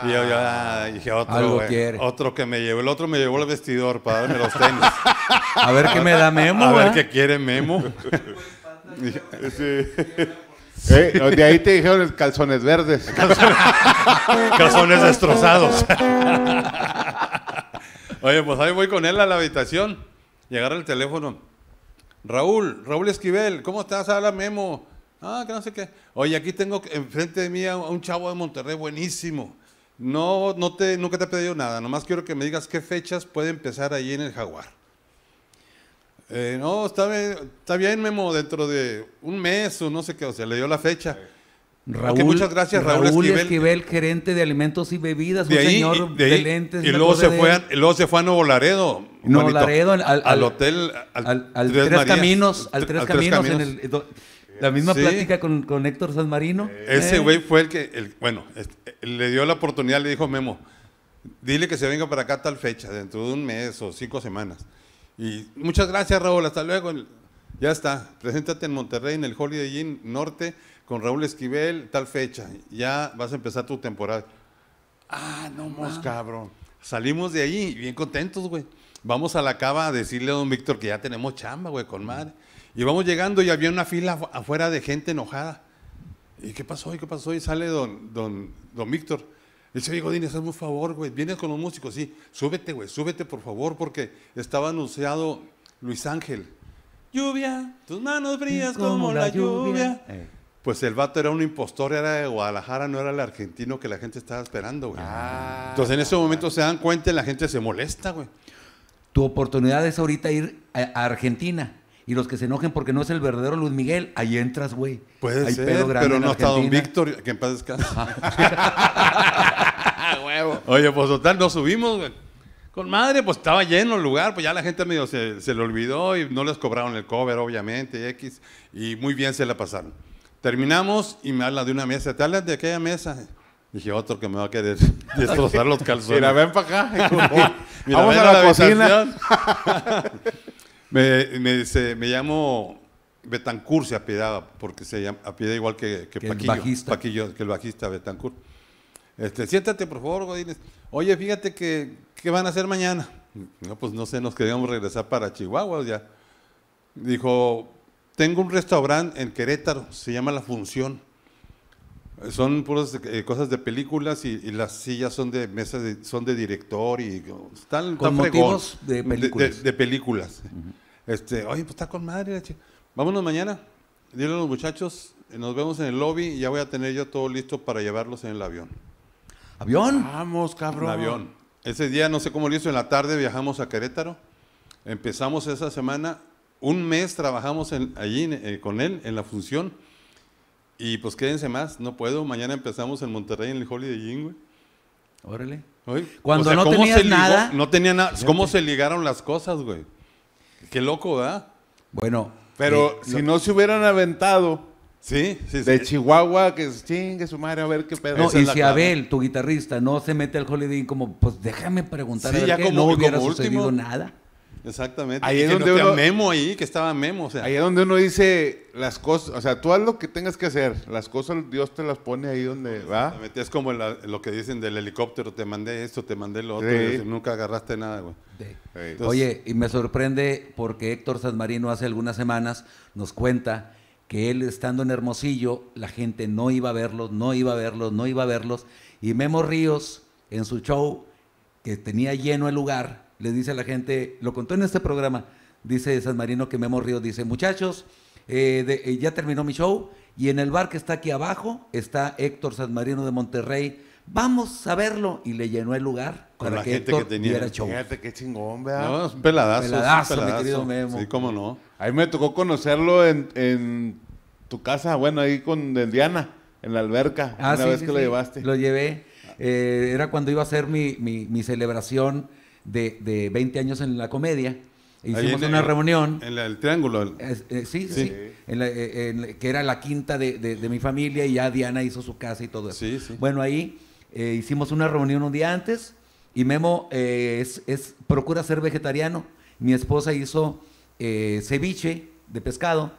y yo ya ah, dije otro, Otro que me llevó. El otro me llevó el vestidor para darme los tenis. (laughs) a ver qué me da Memo. A ver qué quiere Memo. (laughs) Eh, eh, de ahí te dijeron calzones verdes. (laughs) Calzones, destrozados. Oye, pues ahí voy con él a la habitación. Llegar el teléfono. Raúl, Raúl Esquivel, ¿cómo estás? Habla Memo. Ah, que no sé qué. Oye, aquí tengo enfrente de mí a un chavo de Monterrey buenísimo. No, no te, nunca te he pedido nada, nomás quiero que me digas qué fechas puede empezar ahí en el Jaguar. Eh, no, está bien, está bien, Memo, dentro de un mes o no sé qué, o sea, le dio la fecha. Raúl, muchas gracias, Raúl, Raúl Esquivel. gerente de alimentos y bebidas, un señor de, ahí, de, lentes. Y luego se, fue a, luego se fue a Nuevo Laredo. Nuevo Laredo, al, hotel, al, Tres, Caminos, al Tres, Caminos, en el... La misma plática con, con, Héctor San Marino. Eh, ese eh. güey fue el que, bueno, le dio la oportunidad, le dijo Memo, dile que se venga para acá tal fecha, dentro de un mes o cinco semanas. Y muchas gracias Raúl, hasta luego. Ya está, preséntate en Monterrey, en el Holiday Inn Norte, con Raúl Esquivel, tal fecha. Ya vas a empezar tu temporada. Ah, no, mos, ah. cabrón. Salimos de ahí bien contentos, güey. Vamos a la cava a decirle a don Víctor que ya tenemos chamba, güey, con madre. Y vamos llegando y había una fila afuera de gente enojada. ¿Y qué pasó? ¿Y qué pasó? Y sale don, don, don Víctor. Dice, oye, Godín, hazme un favor, güey. Vienes con los músicos, sí. Súbete, güey, súbete, por favor, porque estaba anunciado Luis Ángel. Lluvia, tus manos frías como, la lluvia. Eh. Pues el vato era un impostor, era de Guadalajara, no era el argentino que la gente estaba esperando, güey. Ah, Entonces en ese momento se dan cuenta y la gente se molesta, güey. Tu oportunidad es ahorita ir a, Argentina. Y los que se enojen porque no es el verdadero Luis Miguel, ahí entras, güey. Puede ser, pero no está Don Víctor, que en paz descanse. (laughs) Oye, pues total, nos subimos, güey. Con madre, pues estaba lleno el lugar, pues ya la gente medio se, se le olvidó y no les cobraron el cover, obviamente, X, y muy bien se la pasaron. Terminamos y me habla de una mesa, ¿te hablas de aquella mesa? Dije, otro que me va a querer (laughs) destrozar los calzones. Mira, ven para acá. (laughs) Vamos a la, (laughs) me, me, dice, me llamo Betancur se apiedaba, porque se llama, igual que, que, que el bajista. Paquillo, que el bajista Betancourt. Este, siéntate, por favor, Godínez. Oye, fíjate que, ¿qué van a hacer mañana? No, pues no sé, nos queríamos regresar para Chihuahua ya. Dijo, tengo un restaurante en Querétaro, se llama La Función. Son puras eh, cosas de películas y, las sillas son de mesas, son de director y están con motivos de películas. Este, oye, pues está con madre. Vámonos mañana. Dile a los muchachos, eh, nos vemos en el lobby ya voy a tener yo todo listo para llevarlos en el avión. ¿Avión? Vamos, cabrón. el avión. Ese día, no sé cómo lo hizo, en la tarde viajamos a Querétaro. Empezamos esa semana. Un mes trabajamos allí eh, con él en la función. Y pues quédense más, no puedo. Mañana empezamos en Monterrey en el Holiday Inn, güey. Órale. Cuando no tenías nada. no tenía nada. ¿Cómo se ligaron las cosas, güey? Qué loco, ¿verdad? Bueno. Pero eh, si no se hubieran aventado. Sí, sí, sí. De Chihuahua, que chingue su madre, a ver qué pedo. No, y si Abel, tu guitarrista, no se mete al Holiday Inn, como, pues déjame preguntar qué, no hubiera como nada. Exactamente. Ahí es donde uno, Memo ahí, que estaba Memo. Ahí donde uno dice las cosas, o sea, tú haz lo que tengas que hacer, las cosas Dios te las pone ahí donde va. Es como lo que dicen del helicóptero, te mandé esto, te mandé lo otro, nunca agarraste nada, güey. Oye, y me sorprende porque Héctor San Marino hace algunas semanas nos cuenta que él estando en Hermosillo, la gente no iba a verlos, no iba a verlos, no iba a verlos, y Memo Ríos en su show, que tenía lleno el lugar, les dice a la gente, lo contó en este programa, dice San Marino que Memo río. dice, muchachos, eh, eh, ya terminó mi show y en el bar que está aquí abajo está Héctor San Marino de Monterrey. Vamos a verlo. Y le llenó el lugar Con para la que gente que tenía. show. Fíjate qué chingón, No, es un peladazo. Peladazo, un peladazo. mi querido Memo. Sí, cómo no. Ahí me tocó conocerlo en, tu casa, bueno, ahí con Diana, en la alberca, ah, una vez que lo llevaste. Lo llevé. Eh, era cuando iba a hacer mi celebración de, 20 años en la comedia. E hicimos una reunión. En el Triángulo. Eh, sí, sí. Eh, que era la quinta de, mi familia y ya Diana hizo su casa y todo eso. Bueno, ahí eh, hicimos una reunión un día antes y Memo es, procura ser vegetariano. Mi esposa hizo ceviche de pescado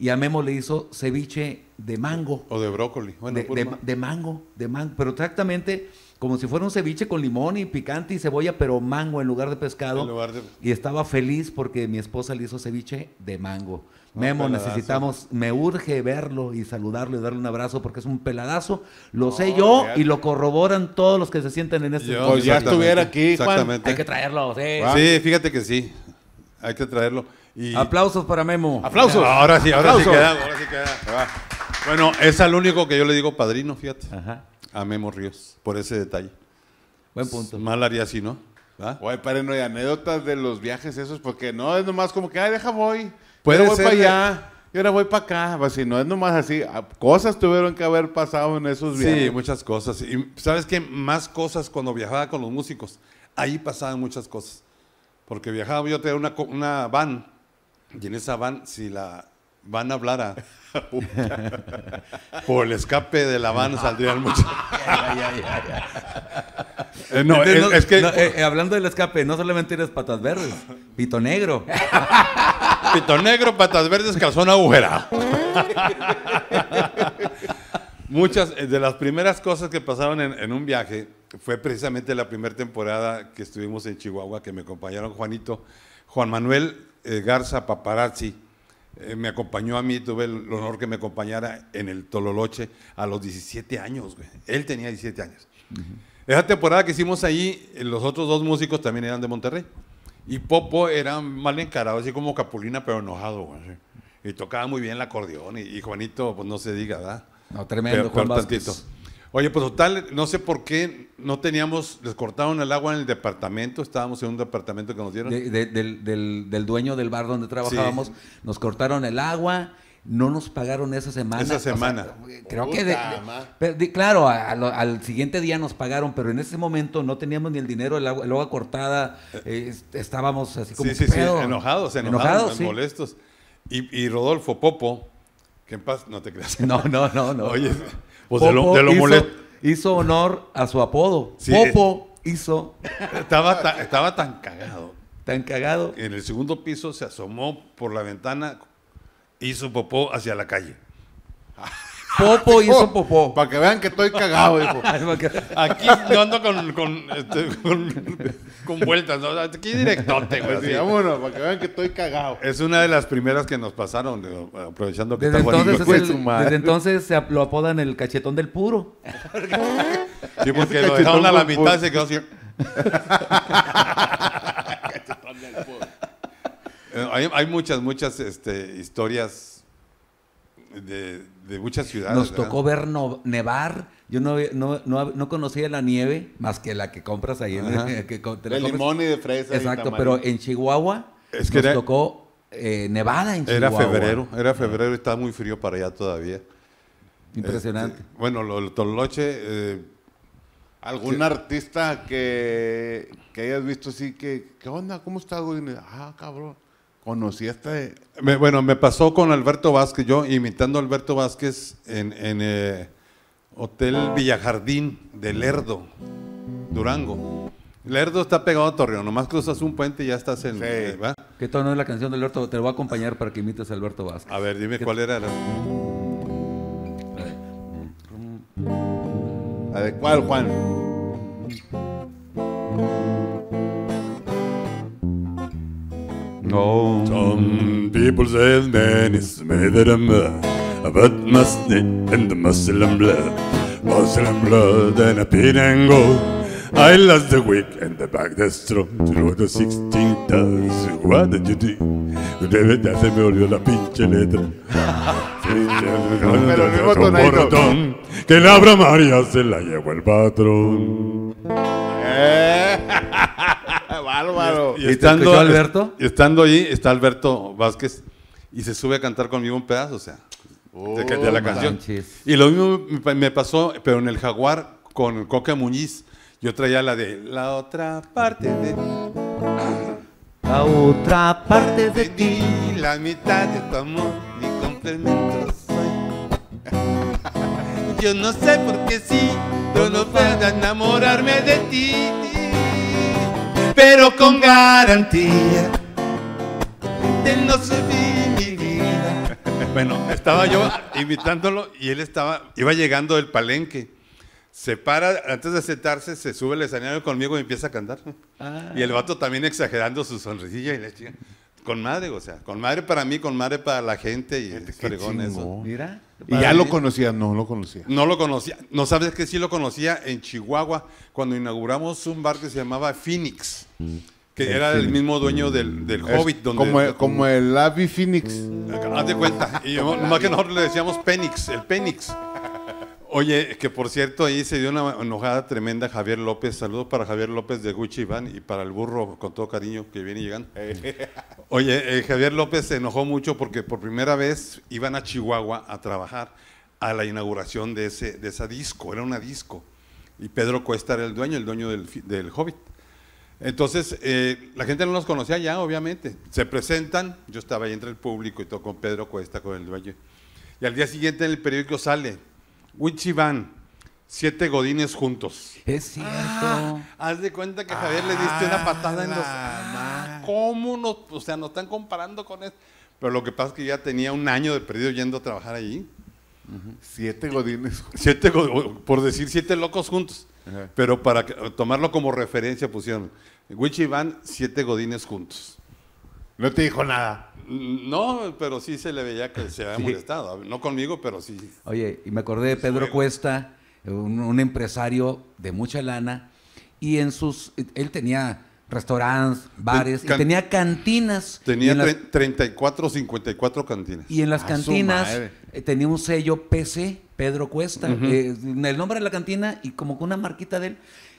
y a Memo le hizo ceviche de mango. O de brócoli. Bueno, de, mango, de mango. Pero exactamente como si fuera un ceviche con limón y picante y cebolla, pero mango en lugar de pescado. Y estaba feliz porque mi esposa le hizo ceviche de mango. Memo, necesitamos, me urge verlo y saludarlo y darle un abrazo porque es un peladazo. Lo sé yo y lo corroboran todos los que se sienten en este yo, pues ya estuviera aquí, Exactamente. Hay que traerlo, sí. Sí, fíjate que sí. Hay que traerlo. Aplausos para Memo. Aplausos. Ah, ahora sí, ahora sí queda, ahora sí queda. Bueno, es el único que yo le digo padrino, fíjate. Ajá a Memo Ríos por ese detalle. Buen punto. Mal haría así, ¿no? O Oye, paren, no hay anécdotas de los viajes esos, porque no es nomás como que, ay, deja voy. puedo voy para allá. Y ahora voy para ¿eh? acá, pues, si no es nomás así, ah, cosas tuvieron que haber pasado en esos viajes. Sí, muchas cosas. Y sabes que más cosas cuando viajaba con los músicos, ahí pasaban muchas cosas. Porque viajaba, yo tenía una, una van, y en esa van, si la van a hablar a. (laughs) (laughs) Por el escape de la van saldrían muchos. Eh, eh, no, es que. Eh, hablando del escape, no solamente eres patas verdes, pito negro. (laughs) pito negro, patas verdes, calzón agujera. Muchas de las primeras cosas que pasaron en, un viaje fue precisamente la primera temporada que estuvimos en Chihuahua, que me acompañaron Juanito, Juan Manuel Garza Paparazzi eh, me acompañó a mí, tuve el honor que me acompañara en el Tololoche a los 17 años, güey. Él tenía 17 años. Esa temporada que hicimos ahí, eh, los otros dos músicos también eran de Monterrey. Y Popo era mal encarado, así como Capulina, pero enojado, Y tocaba muy bien el acordeón. Y, Juanito, pues no se diga, ¿verdad? No, tremendo, Oye, pues total, no sé por qué no teníamos, les cortaron el agua en el departamento, estábamos en un departamento que nos dieron. del, dueño del bar donde trabajábamos, nos cortaron el agua, no nos pagaron esa semana. Esa semana. creo que, claro, al siguiente día nos pagaron, pero en ese momento no teníamos ni el dinero, el agua, cortada, eh. Eh, estábamos así como... Sí, sí, sí, enojados, enojados, molestos. Y, Rodolfo Popo, que en paz, no te creas. No, no, no, no. Oye, pues hizo, honor a su apodo. Popo hizo. Estaba, estaba tan cagado. Tan cagado. En el segundo piso se asomó por la ventana, su popó hacia la calle. Popo ah, hizo popó. Para que vean que estoy cagado, hijo. (laughs) Aquí yo ando con, con, este, con, vueltas. ¿no? Aquí directote, güey. vámonos, para que vean que estoy cagado. Es una de las primeras que nos pasaron, aprovechando que desde está entonces Desde entonces se lo apodan el cachetón del puro. sí, porque lo dejaron a la mitad y se quedó así. cachetón (laughs) eh, del Hay, hay muchas, muchas este, historias de, muchas ciudades. Nos tocó ver nevar. Yo no, no, no, conocía la nieve más que la que compras ahí. el, (laughs) que, de limón y de fresa. Exacto, pero en Chihuahua nos tocó eh, nevada en Chihuahua. Era febrero, era febrero y estaba muy frío para allá todavía. Impresionante. Este, bueno, lo, Toloche... Eh, ¿Algún artista que, hayas visto así que, ¿qué onda? ¿Cómo estás, Ah, cabrón conocí este bueno, me pasó con Alberto Vázquez, yo imitando a Alberto Vázquez en, en eh, Hotel Villajardín de Lerdo, Durango. Lerdo está pegado a Torreón, nomás cruzas un puente y ya estás en... Sí. Eh, no es la canción de Alberto? Te lo voy a acompañar para que imites a Alberto Vázquez. A ver, dime cuál era la... A ver, ¿cuál, Juan? No. Some people say man is made of mud, but must it in the Muslim blood, Muslim blood and a pin and gold. I lost the weak and the back that's strong through the 16 towers. What did you do? Debes hacer me olvidó la pinche letra. Pero el mismo tonadito. Que la María se la llevó el patrón. Álvaro, ¿Y, y este, estando, ahí, Alberto? Estando ahí está Alberto Vázquez y se sube a cantar conmigo un pedazo, o sea, de, la oh, canción. Y lo mismo me pasó, pero en el Jaguar con Coca Muñiz. Yo traía la de la otra parte de ti. La otra parte de ti, la mitad de tu amor, mi complemento soy. (laughs) Yo no sé por qué si, yo no puedo enamorarme de ti pero con garantía de no servir mi vida. (laughs) Bueno, estaba yo invitándolo y él estaba, iba llegando el palenque. Se para, antes de sentarse, se sube el escenario conmigo y empieza a cantar. Ah. Y el vato también exagerando su sonrisilla y le chica. Con madre, o sea, con madre para mí, con madre para la gente y el eso. Mira. Y ya lo conocía, no lo conocía. No lo conocía. No sabes que sí lo conocía en Chihuahua cuando inauguramos un bar que se llamaba Phoenix. Que era el mismo dueño del, del Hobbit. como, el, como Abby Phoenix. Haz cuenta. que nosotros le decíamos Penix, el Penix. Oye, que por cierto, ahí se dio una enojada tremenda Javier López. Saludos para Javier López de Gucci y para el burro, con todo cariño, que viene llegando. (laughs) Oye, eh, Javier López se enojó mucho porque por primera vez iban a Chihuahua a trabajar a la inauguración de, ese, de esa disco. Era una disco. Y Pedro Cuesta era el dueño, el dueño del, del Hobbit. Entonces, eh, la gente no nos conocía ya, obviamente. Se presentan, yo estaba ahí entre el público y todo con Pedro Cuesta, con el dueño. Y al día siguiente en el periódico sale, Van siete godines juntos. Es cierto. Ah, haz de cuenta que Javier le diste una patada en los... Ah, ¿Cómo nos, o sea, nos están comparando con esto. Pero lo que pasa es que ya tenía un año de perdido yendo a trabajar allí. Siete godines. Siete, por decir siete locos juntos. Pero para tomarlo como referencia pusieron, Wichi y Van, siete godines juntos. No te dijo nada. Mm, no, pero sí se le veía que se había molestado. No conmigo, pero sí. Oye, y me acordé de Pedro Cuesta, un empresario de mucha lana, y en sus. Él tenía restaurantes, bares, y tenía cantinas. Tenía 34, 54 cantinas. Y en las cantinas eh, tenía un sello PC, Pedro Cuesta, en eh, el nombre de la cantina y como que una marquita de él.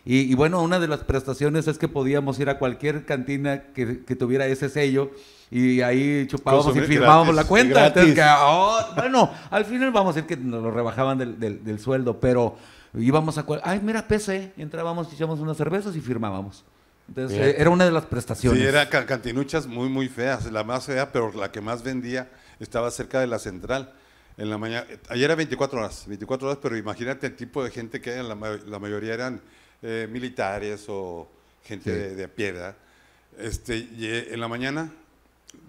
Y, bueno, una de las prestaciones es que podíamos ir a cualquier cantina que, tuviera ese sello y ahí chupábamos y firmábamos la cuenta. Oh, bueno, al final vamos a decir que nos lo rebajaban del, del, sueldo, pero íbamos a... Ay, mira, PC, entrábamos, echábamos unas cervezas y firmábamos. Entonces, eh, era una de las prestaciones. Sí, era cantinuchas muy, muy feas. La más fea, pero la que más vendía estaba cerca de la central. En la mañana, ayer era 24 horas, 24 horas, pero imagínate el tipo de gente que la, la mayoría eran eh, militares o gente de, piedra. Este, eh, en la mañana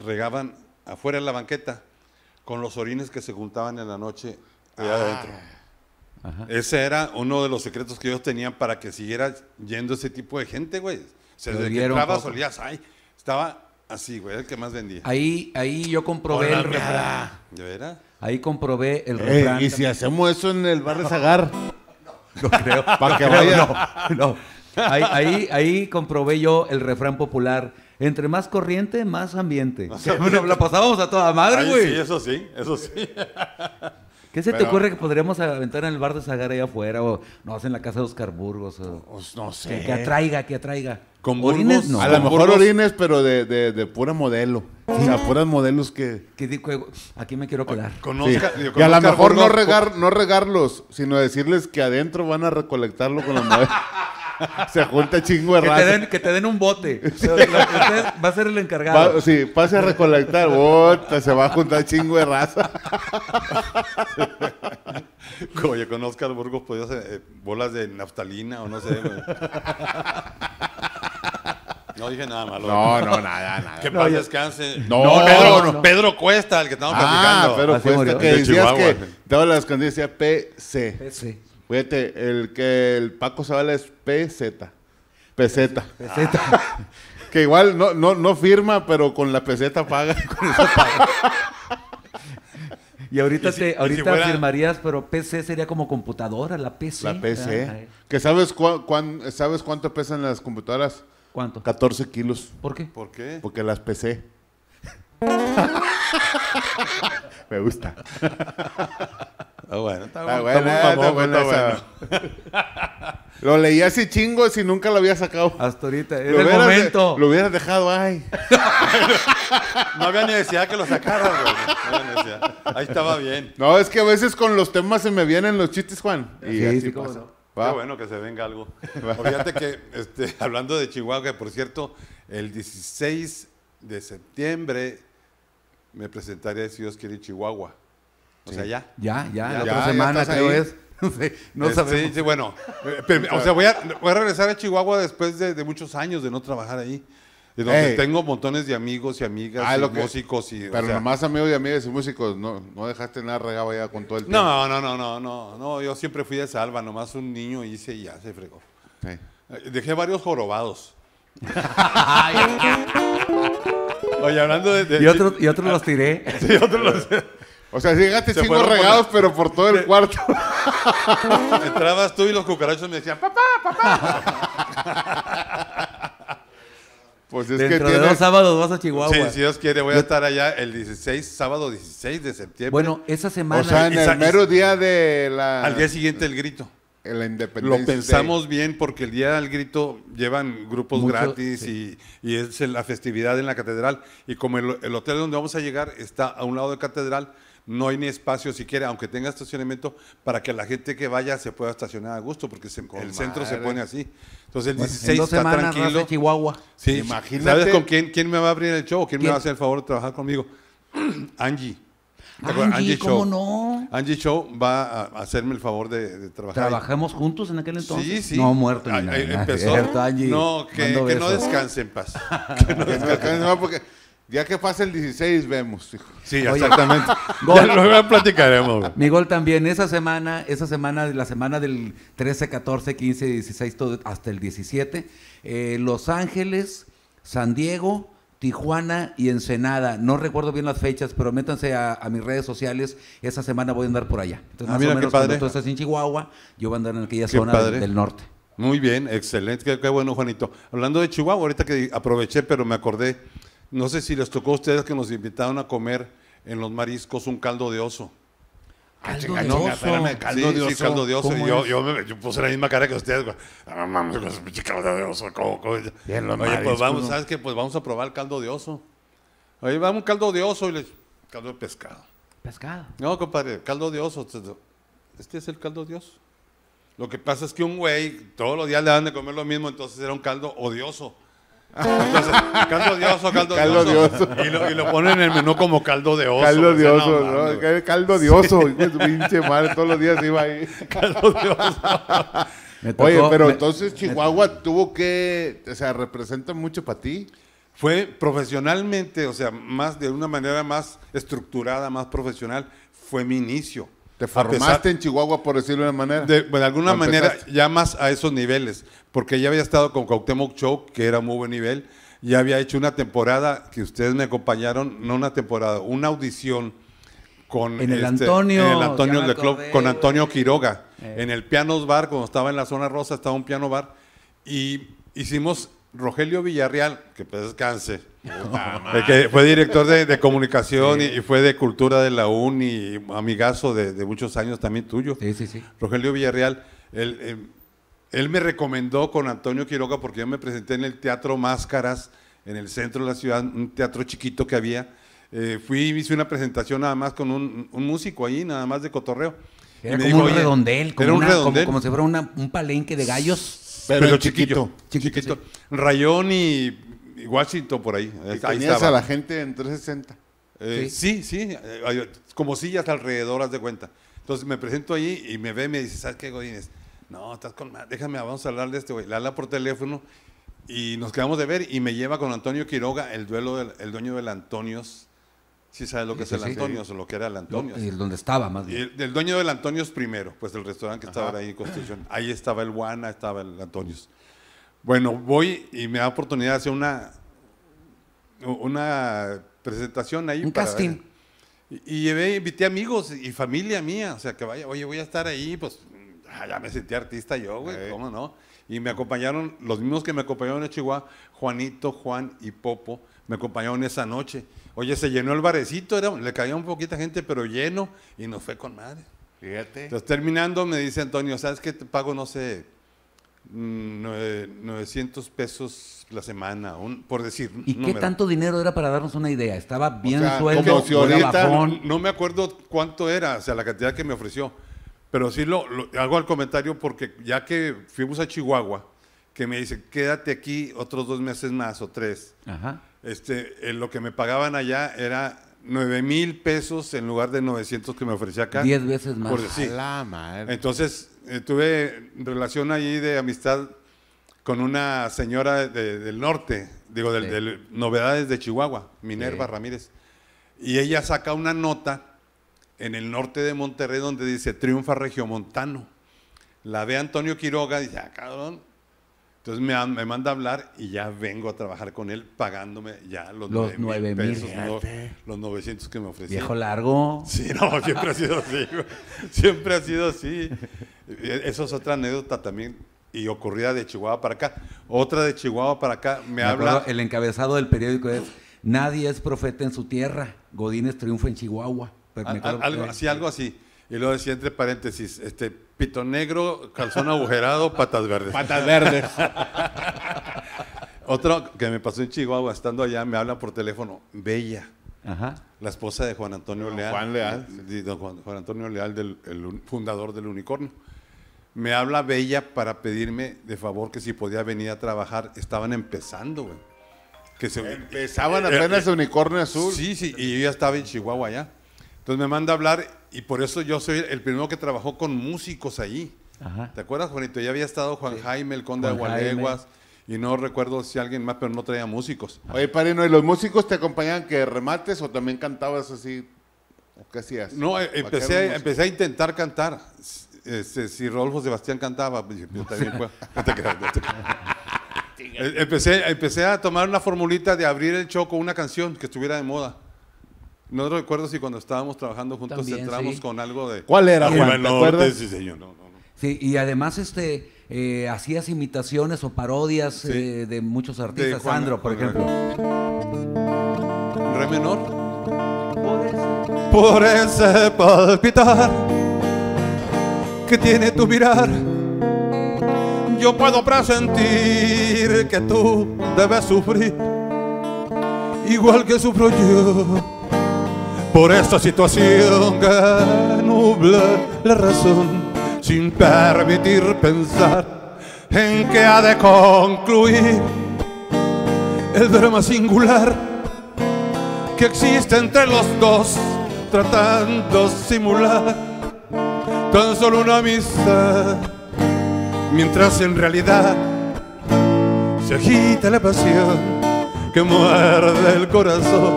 regaban afuera en la banqueta con los orines que se juntaban en la noche allá ah. adentro. Ajá. Ese era uno de los secretos que ellos tenían para que siguiera yendo ese tipo de gente, güey se desde que estaba así, güey, el que más vendía. Ahí, ahí yo comprobé el refrán. ¿De Ahí comprobé el eh, refrán. ¿Y si hacemos eso en el bar de Zagar? (laughs) No, creo. (laughs) Para que vaya. No, Ahí, ahí, comprobé yo el refrán popular. Entre más corriente, más ambiente. bueno, la pasábamos a toda madre, güey. Sí, eso sí, eso sí. (laughs) ¿Qué se te ocurre que podríamos aventar en el bar de Sagar allá afuera? O no, en la casa de Oscar Burgos. Pues no sé. que, atraiga, que atraiga. Con orines, no. A lo mejor orines, pero de, pura modelo. O puras modelos que... aquí me quiero colar. y a lo mejor no, regar, no regarlos, sino decirles que adentro van a recolectarlo con la modelo. (laughs) Se junta chingo de que raza. que te den un bote. (laughs) va a ser el encargado. sí, pase a recolectar. se va a juntar chingo de raza. Como (laughs) yo conozco al Burgos, pues hacer eh, bolas de naftalina o no sé. No dije nada malo. No, no, nada, nada. Que paz descanse. No, no, Pedro, no, Pedro Cuesta, el que estamos ah, platicando. Pedro Cuesta, que de decías que todas las canciones decía PC. PC. Fíjate, el que el Paco Zavala es PZ. PZ. PZ. Ah. (laughs) que igual no, no, no firma, pero con la peseta paga. (laughs) Con eso paga. Y ahorita, te, ahorita pero PC sería como computadora, la PC. La PC. Ah, que sabes, ¿Sabes cuánto pesan las computadoras? ¿Cuánto? 14 kilos. ¿Por qué? ¿Por qué? Porque las PC. (laughs) Me gusta. (laughs) Ah, bueno, está, bueno. (laughs) lo leía así chingo y nunca lo había sacado. Hasta ahorita. En lo el momento. lo hubiera dejado ahí. no había necesidad que lo sacara güey. Ahí estaba bien. No, es que a veces con los temas se me vienen los chistes, Juan. Y así Qué bueno que se venga algo. Fíjate que, este, (laughs) hablando de Chihuahua, por cierto, el 16 de septiembre me presentaré, si Dios quiere, Chihuahua. O sea, ya. Ya, ya, la otra semana creo es. (laughs) no Sí, este, sí, bueno. Eh, o sea, voy a, voy a, regresar a Chihuahua después de, muchos años de no trabajar ahí. Entonces, tengo montones de amigos y amigas ah, y músicos. Y, pero nomás amigos y amigas y músicos, no, dejaste nada regado allá con todo el tiempo. No, no, no, no, no, no. Yo siempre fui de salva, nomás un niño hice y ya se fregó. Eh, dejé varios jorobados. (laughs) Oye, hablando de. y otros y otro los tiré. (laughs) sí, otros los. O sea, llegaste cinco regados, pero por todo el (laughs) cuarto. Entrabas tú y los cucarachos me decían, papá, papá. (laughs) Pues es que Dentro de dos sábados vas a Chihuahua. sí, si Dios quiere, voy a estar allá el 16, sábado 16 de septiembre. Bueno, esa semana. O sea, en el mero día de la, al día siguiente el grito. la independencia. Lo pensamos bien porque el día del grito llevan grupos gratis y, es la festividad en la catedral. Y como el, hotel donde vamos a llegar está a un lado de catedral, no hay ni espacio siquiera, aunque tenga estacionamiento, para que la gente que vaya se pueda estacionar a gusto, porque el centro se pone así. Entonces el 16 está tranquilo. De Chihuahua. Imagínate. ¿Sabes con quién, me va a abrir el show? ¿Quién, me va a hacer el favor de trabajar conmigo? (clears throat) Angie. Angie, Show. no? Angie Show va a hacerme el favor de, trabajar. Trabajamos juntos en aquel entonces. Sí, sí. No muerto ni Empezó. no, (laughs) que, no descanse en paz. que no descanse en porque ya que pase el 16, vemos. Sí, exactamente. (laughs) Lo luego platicaremos. Mi gol también. Esa semana, esa semana, la semana del 13, 14, 15, 16, hasta el 17, eh, Los Ángeles, San Diego, Tijuana y Ensenada. No recuerdo bien las fechas, pero métanse a, mis redes sociales. Esa semana voy a andar por allá. Entonces, ah, más o menos, cuando tú estás en Chihuahua, yo voy a andar en aquella zona del norte. Muy bien, excelente. qué bueno, Juanito. Hablando de Chihuahua, ahorita que aproveché, pero me acordé no sé si les tocó a ustedes que nos invitaron a comer en los mariscos un caldo de oso. Caldo de oso. Sí, caldo de oso. yo, me, yo puse la misma cara que ustedes. Ah, no ese pinche caldo de oso. ¿cómo, Oye, pues vamos, ¿sabes qué? Pues vamos a probar el caldo de oso. Ahí vamos un caldo de oso y les... Caldo de pescado. Pescado. No, compadre, caldo de oso. Este es el caldo de oso. Lo que pasa es que un güey todos los días le dan de comer lo mismo, entonces era un caldo odioso caldo de oso, caldo, dioso, de oso. Y, lo, y, lo, ponen en el menú como caldo de oso. Caldo de oso, no, Caldo de oso, pinche madre, todos los días iba ahí. (laughs) Caldo de oso. Oye, pero entonces Chihuahua tuvo que, o sea, representa mucho para ti. Fue profesionalmente, o sea, más de una manera más estructurada, más profesional, fue mi inicio. Te formaste en Chihuahua, por decirlo de alguna manera. De, alguna manera, ya más a esos niveles, porque ya había estado con Cuauhtémoc Show, que era muy buen nivel, Ya había hecho una temporada que ustedes me acompañaron, no una temporada, una audición con en el este, Antonio, en el Antonio Club, con Antonio Quiroga, eh. en el Pianos Bar, cuando estaba en la zona rosa, estaba un piano bar, y hicimos Rogelio Villarreal, que pues, descanse que fue director de, comunicación y, fue de cultura de la UN y amigazo de, muchos años también tuyo. Rogelio Villarreal, em, él, me recomendó con Antonio Quiroga porque yo me presenté en el Teatro Máscaras, en el centro de la ciudad, un teatro chiquito que había. fui eh, fui hice una presentación nada más con un, músico ahí, nada más de cotorreo. Era como un redondel, como, si fuera un palenque de gallos. Pero, chiquito, chiquito. Rayón y Washington por ahí. tenías a la gente en 360. Eh, sí, sí, como sillas alrededor, haz de cuenta. Entonces me presento ahí y me ve y me dice, ¿sabes qué, Godínez? No, estás con déjame, vamos a hablar de este güey. Le habla por teléfono y nos quedamos de ver y me lleva con Antonio Quiroga, el, duelo del, dueño del Antonios. ¿Sí sabes lo que es el Antonios o lo que era el Antonios. Y el donde estaba, más bien. El, dueño del Antonios primero, pues el restaurante que estaba ahí en Constitución. Ahí estaba el Juana, estaba el Antonios. Bueno, voy y me da oportunidad de hacer una, una presentación ahí. Un casting. Y, llevé, invité amigos y familia mía, o sea, que vaya, oye, voy a estar ahí, pues ah, ya me sentí artista yo, güey, ¿cómo no? Y me acompañaron, los mismos que me acompañaron en Chihuahua, Juanito, Juan y Popo, me acompañaron esa noche. Oye, se llenó el barecito, era, le caía un poquita gente, pero lleno, y nos fue con madre. Fíjate. Entonces, terminando, me dice Antonio, ¿sabes qué? Te pago, no sé, 900 mm, pesos la semana, por decir. ¿Y qué tanto dinero era para darnos una idea? Estaba bien suelto. sueldo, no me acuerdo cuánto era, o sea, la cantidad que me ofreció. Pero sí lo, hago al comentario porque ya que fuimos a Chihuahua, que me dice, quédate aquí otros dos meses más o tres. Este, eh, lo que me pagaban allá era 9 mil pesos en lugar de 900 que me ofrecía acá. 10 veces más. Por Entonces, eh, tuve relación ahí de amistad con una señora del norte, digo, de Novedades de Chihuahua, Minerva Ramírez. Y ella saca una nota en el norte de Monterrey donde dice triunfa Regiomontano. La ve Antonio Quiroga y dice, ah, cabrón. Entonces me, manda a hablar y ya vengo a trabajar con él pagándome ya los, nueve los 900 que me ofrecía. Viejo largo. Sí, no, siempre ha sido así. Siempre ha sido así. E, eso es otra anécdota también y ocurrida de Chihuahua para acá. Otra de Chihuahua para acá me, habla. el encabezado del periódico es Nadie es profeta en su tierra. Godínez triunfa en Chihuahua. algo, así, algo así. Y luego decía entre paréntesis, este, pito negro, calzón agujerado, patas verdes. Patas verdes. (laughs) Otro que me pasó en Chihuahua, estando allá, me habla por teléfono, Bella. La esposa de Juan Antonio Leal. Juan Leal. Juan, Antonio Leal, del, fundador del Unicornio me habla Bella para pedirme de favor que si podía venir a trabajar. Estaban empezando, güey. Que se, Empezaban eh, apenas eh, unicornio azul. Sí, sí, y yo ya estaba en Chihuahua ya. Entonces me manda a hablar y por eso yo soy el primero que trabajó con músicos ahí. Ajá. ¿Te acuerdas, Juanito? Ya había estado Juan Jaime, el conde de Agualeguas. Y no recuerdo si alguien más, pero no traía músicos. Oye, Parino, ¿y los músicos te acompañaban que remates o también cantabas así? ¿Qué hacías? No, eh, empecé, empecé a intentar cantar. Este, si Rodolfo Sebastián cantaba, yo también Empecé, empecé a tomar una formulita de abrir el show con una canción que estuviera de moda. No recuerdo si cuando estábamos trabajando juntos entramos con algo de. ¿Cuál era, Juan? ¿Te acuerdas? Sí, Sí, y además este eh, hacías imitaciones o parodias eh, de muchos artistas. De por ejemplo. Re menor. Por ese, por ese palpitar que tiene tu mirar. Yo puedo presentir que tú debes sufrir, igual que sufro yo, por esta situación que nubla la razón, sin permitir pensar en que ha de concluir el drama singular que existe entre los dos, tratando de simular tan solo una amistad, mientras en realidad se agita la pasión que muerde el corazón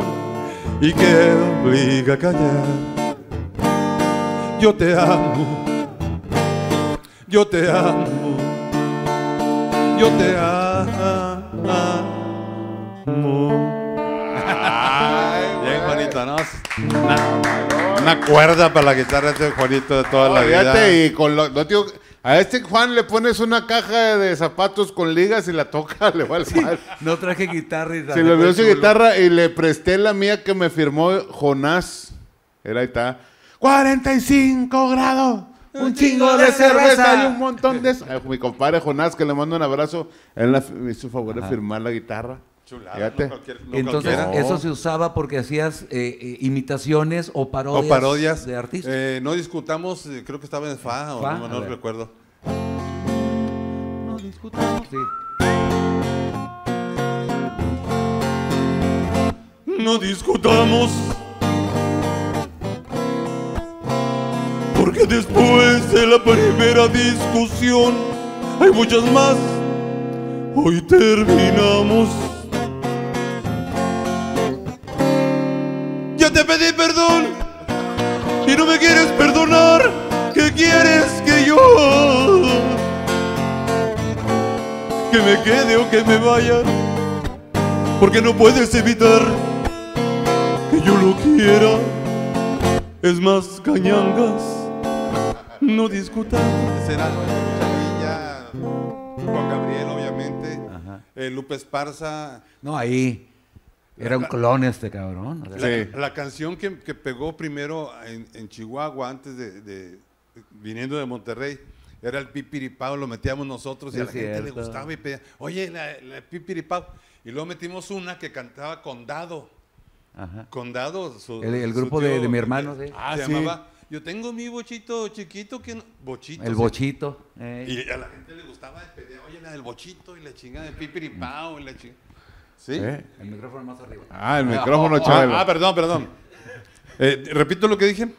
y que obliga a callar. Yo te amo, yo te amo, yo te amo. Una, cuerda para la guitarra de este Juanito de toda la vida. y con a este Juan le pones una caja de zapatos con ligas y la toca, (laughs) le va al mal. No traje guitarra y le su guitarra y le presté la mía que me firmó Jonás. Era ahí está. 45 grados. Un, chingo, de, cerveza. un montón de... (laughs) mi compadre Jonás, que le mando un abrazo, él me hizo favor de firmar la guitarra. Entonces, eso se usaba porque hacías eh, eh, imitaciones o parodias, de artistas. Eh, no discutamos, creo que estaba en FA, o no, recuerdo. No discutamos. No discutamos. Porque después de la primera discusión hay muchas más. Hoy terminamos. perdón y no me quieres perdonar. ¿Qué quieres que yo? Que me quede o que me vaya. Porque no puedes evitar que yo lo quiera. Es más, cañangas, no discutan. Será Juan Gabriel, obviamente. Eh, Lupe Esparza. No, ahí. Era un clon este cabrón. la, canción que, pegó primero en, Chihuahua, antes de, viniendo de Monterrey, era el pipiripao, lo metíamos nosotros y a la gente le gustaba y pedía, oye, la, pipiripao. Y luego metimos una que cantaba Condado. Ajá. Condado. el, grupo de, mi eh, hermano, se ah, llamaba, yo tengo mi bochito chiquito que bochito. El bochito. Eh. Y a la gente le gustaba, oye, la bochito y la chingada de pipiripao y la chingada. ¿Sí? El micrófono más arriba. Ah, el micrófono, Ah, ah perdón, perdón. Eh, ¿Repito lo que dije?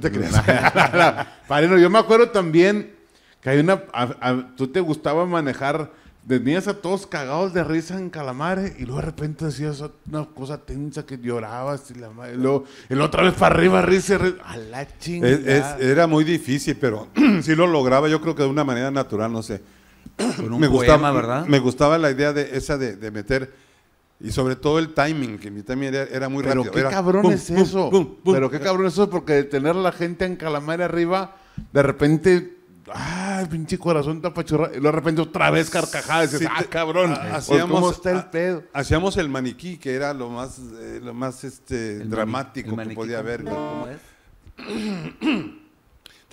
te creas. (laughs) Padrino, yo me acuerdo también que hay una. tú te gustaba manejar. Tenías a todos cagados de risa en calamares y luego de repente hacías una cosa tensa que llorabas y la madre, el otra vez para arriba risa, risa a la chingada. era muy difícil, pero (clears throat) sí lo lograba, yo creo que de una manera natural, no sé. (coughs) Con me gustaba, ¿verdad? Me gustaba la idea de esa de, meter y sobre todo el timing, que mi mí era, era muy raro Pero qué cabrón es eso. Pero qué cabrón es eso, porque tener la gente en calamar arriba, de repente ¡Ay, pinche corazón tapachurra. Y de repente otra vez carcajadas ah, cabrón. Ah, hacíamos, ¿Cómo está el ah, pedo? Hacíamos el maniquí, que era lo más, eh, lo más este, dramático que podía haber. ¿Cómo es? (coughs)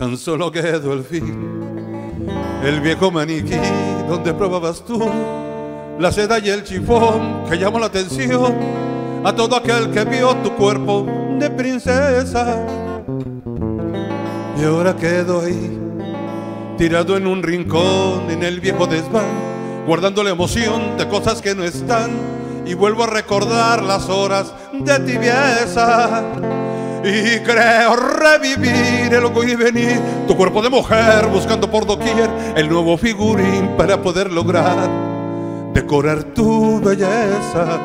Tan solo quedó el fin, el viejo maniquí donde probabas tú la seda y el chifón que llamó la atención a todo aquel que vio tu cuerpo de princesa. Y ahora quedo ahí, tirado en un rincón, en el viejo desván, guardando la emoción de cosas que no están, y vuelvo a recordar las horas de tibieza y creo revivir el hoy y venir tu cuerpo de mujer buscando por doquier el nuevo figurín para poder lograr decorar tu belleza.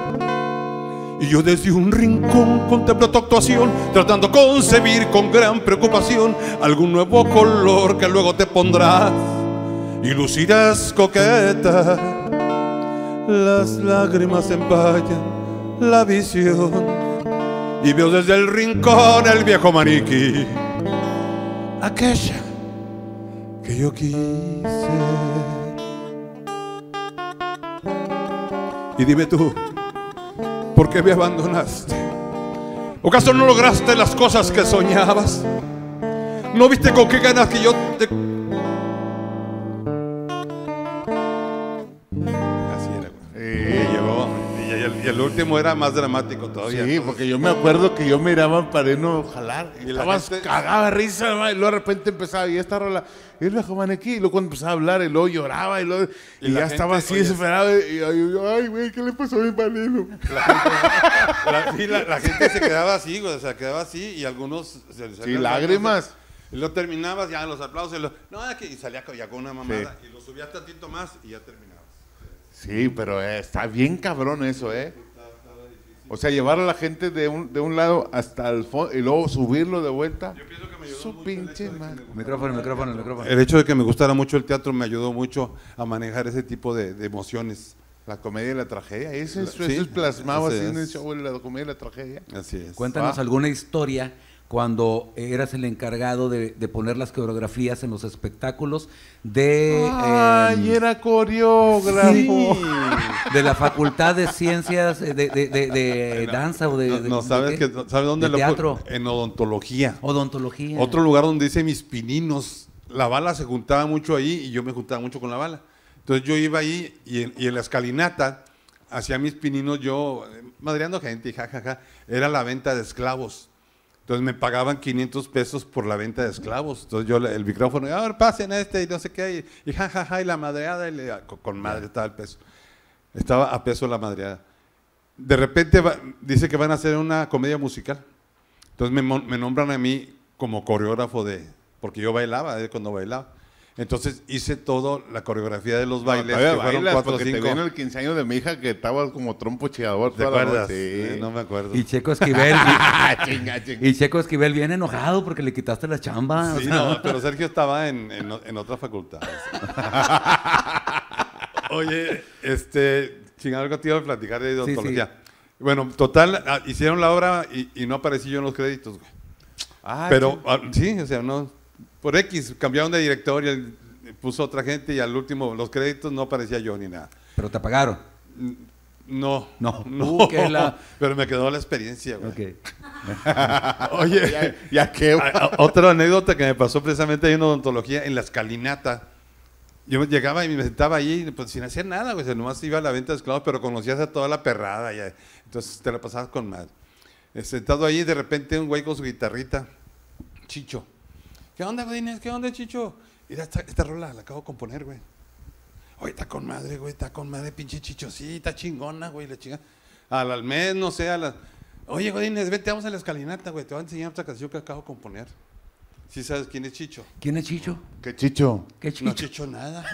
Y yo desde un rincón contemplo tu actuación, tratando de concebir con gran preocupación algún nuevo color que luego te pondrás y lucirás coqueta. Las lágrimas empañan la visión y veo desde el rincón el viejo maniquí, aquella que yo quise. Y dime tú, ¿por qué me abandonaste? ¿Ocaso no lograste las cosas que soñabas? ¿No viste con qué ganas que yo te el último era más dramático todavía. Sí, porque yo me acuerdo que yo miraba para no jalar. Y, la cagaba risa, y luego de repente empezaba, y esta rola, y la aquí, y luego cuando empezaba a hablar, y luego lloraba, y, luego, y, ya estaba así desesperado, y yo, ay, güey, ¿qué le pasó a mi palino? La gente, (laughs) la, gente se quedaba así, o sea, quedaba así, y algunos... Se, sí, lágrimas. Y lo terminabas ya los aplausos. Y lo, no, que y salía con una mamada. Y lo subías tantito más y ya terminaba Sí, pero eh, está bien cabrón eso, ¿eh? O sea, llevar a la gente de un, de un lado hasta el fondo y luego subirlo de vuelta. Yo pienso que me ayudó Su pinche Micrófono, micrófono, micrófono. El hecho de que me gustara mucho el teatro me ayudó mucho a manejar ese tipo de, emociones. La comedia y la tragedia. Eso, es, plasmado así, en el show, la comedia y la tragedia. Así es. Cuéntanos ah. alguna historia cuando eras el encargado de, poner las coreografías en los espectáculos de... ¡Ay, em, era coreógrafo! de la Facultad de Ciencias eh, de, de, Danza o de... No, sabes, dónde lo teatro? En odontología. Odontología. Otro lugar donde hice mis pininos. La bala se juntaba mucho ahí y yo me juntaba mucho con la bala. Entonces yo iba ahí y en, la escalinata hacía mis pininos yo, eh, madreando gente y jajaja. Era la venta de esclavos. Entonces me pagaban 500 pesos por la venta de esclavos. Entonces yo el micrófono, a ver, pasen este y no sé qué, y, y jajaja, ja, ja, y la madreada, ah, con, madre estaba el peso. Estaba a peso la madreada. De repente dice que van a hacer una comedia musical. Entonces me, me, nombran a mí como coreógrafo de, porque yo bailaba, eh, cuando bailaba. Entonces hice todo la coreografía de los bailes. que fueron cuatro o Te el 15 años de mi hija que estaba como trompo ¿Te acuerdas? Sí. no me acuerdo. Y Checo Esquivel. (laughs) y, Checo Esquivel bien enojado porque le quitaste la chamba. Sí, no, pero Sergio estaba en, en, otra facultad. (laughs) Oye, este, sin algo te iba a platicar de odontología. Bueno, total, ah, hicieron la obra y, no aparecí yo en los créditos, Ah, pero ah, sí, o sea, no por X, cambiaron de director y puso otra gente y al último los créditos no aparecía yo ni nada. ¿Pero te pagaron? No. No. (laughs) no. Uh, pero me quedó la experiencia, güey. (laughs) Oye, ya, Otra anécdota que me pasó precisamente en odontología en la escalinata. Yo llegaba y me sentaba ahí pues, sin hacer nada, güey. Nomás iba a la venta de esclavos, pero conocías a toda la perrada. Ya. Entonces te la pasabas con mal. Eh, sentado ahí, de repente un güey con su guitarrita, Chicho ¿Qué onda, Godínez? ¿Qué onda, Chicho? Y esta, rola la acabo de componer, güey. Oye, está con madre, güey, está con madre, pinche Chicho. está chingona, güey, la chinga. Al, al mes, no sé, a Oye, Godínez, vete, vamos a la escalinata, güey. Te voy a enseñar otra canción que acabo de componer. Sí sabes quién es Chicho. ¿Quién es Chicho? ¿Qué Chicho? ¿Qué Chicho? No Chicho nada.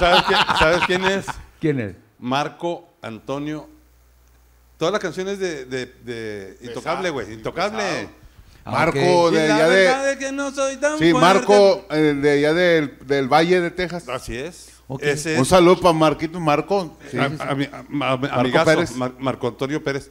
(laughs) ¿sabes, quién, es? ¿Quién es? Marco Antonio. Todas las canciones de, de, de Intocable, güey. Intocable. Marco de allá de. sí, Marco de allá del, Valle de Texas. Así es. Un saludo para Marquito Marco. a, Marco Pérez. Marco Antonio Pérez.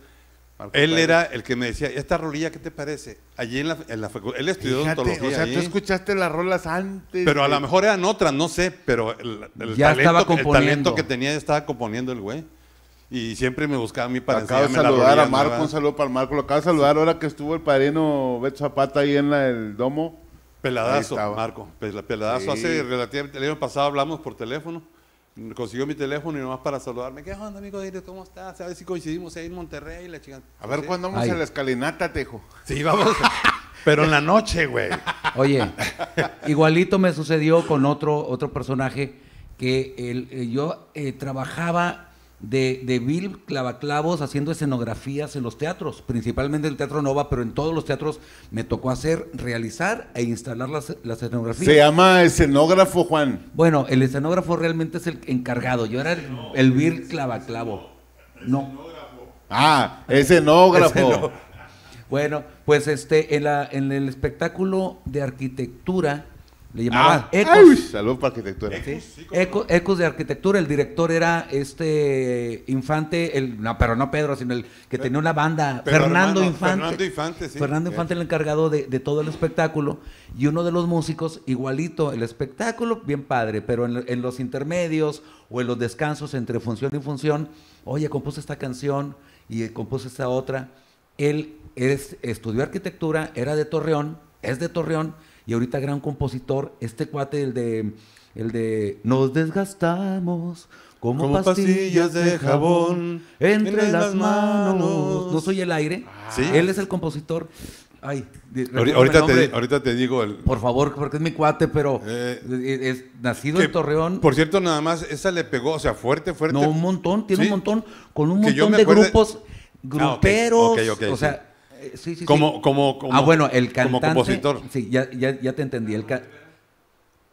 él era el que me decía, ¿esta rolilla qué te parece? Allí en la, en la él estudió O sea, tú escuchaste las rolas antes. Pero a lo mejor eran otras, no sé, pero el, talento, estaba el talento que tenía ya estaba componiendo el güey y siempre me buscaba a mí para Acabo de saludar a Marco, un saludo para Marco. Lo acabo de saludar ahora que estuvo el padrino Beto Zapata ahí en el domo. Peladazo, Marco. Pues, peladazo. Hace relativamente, el año pasado hablamos por teléfono. Consiguió mi teléfono y nomás para saludarme. ¿Qué onda, amigo? ¿Cómo estás? A ver si coincidimos ahí en Monterrey. A ver, ¿cuándo vamos a la escalinata, Tejo? Sí, vamos. (laughs) Pero en la noche, güey. Oye, igualito me sucedió con otro, otro personaje que el, eh, yo eh, trabajaba de, de Bill Clavaclavos haciendo escenografías en los teatros, principalmente en el Teatro Nova, pero en todos los teatros me tocó hacer, realizar e instalar las, escenografías. Se llama escenógrafo, Juan. Bueno, el escenógrafo realmente es el encargado. Yo era el, Bill Clavaclavo. No. Escenógrafo. Ah, escenógrafo. escenógrafo. (laughs) Bueno, pues este, en, la, en el espectáculo de arquitectura le llamaba ah, Ecos. arquitectura. Ecos de arquitectura. El director era este Infante, el, no, pero no Pedro, sino el que eh, tenía una banda, Fernando Infante. Fernando Infante, sí. Fernando eh. Infante, el encargado de, todo el espectáculo. Y uno de los músicos, igualito, el espectáculo, bien padre, pero en, los intermedios o en los descansos entre función y función, oye, compuso esta canción y compuso esta otra. Él es, estudió arquitectura, era de Torreón, es de Torreón y ahorita gran compositor, este cuate, el de, el de Nos desgastamos como, pastillas, de jabón entre las manos. No soy el aire, ah. él es el compositor. Ay, ahorita te, digo el... Por favor, porque es mi cuate, pero eh, e, es, nacido en Torreón. Por cierto, nada más, esa le pegó, o sea, fuerte, fuerte. No, un montón, tiene un montón, con un montón de grupos, ah, gruperos, o sea, eh, sí, sí, como, Como, ah, bueno, el cantante, como compositor. Sí, ya, ya, ya te entendí. El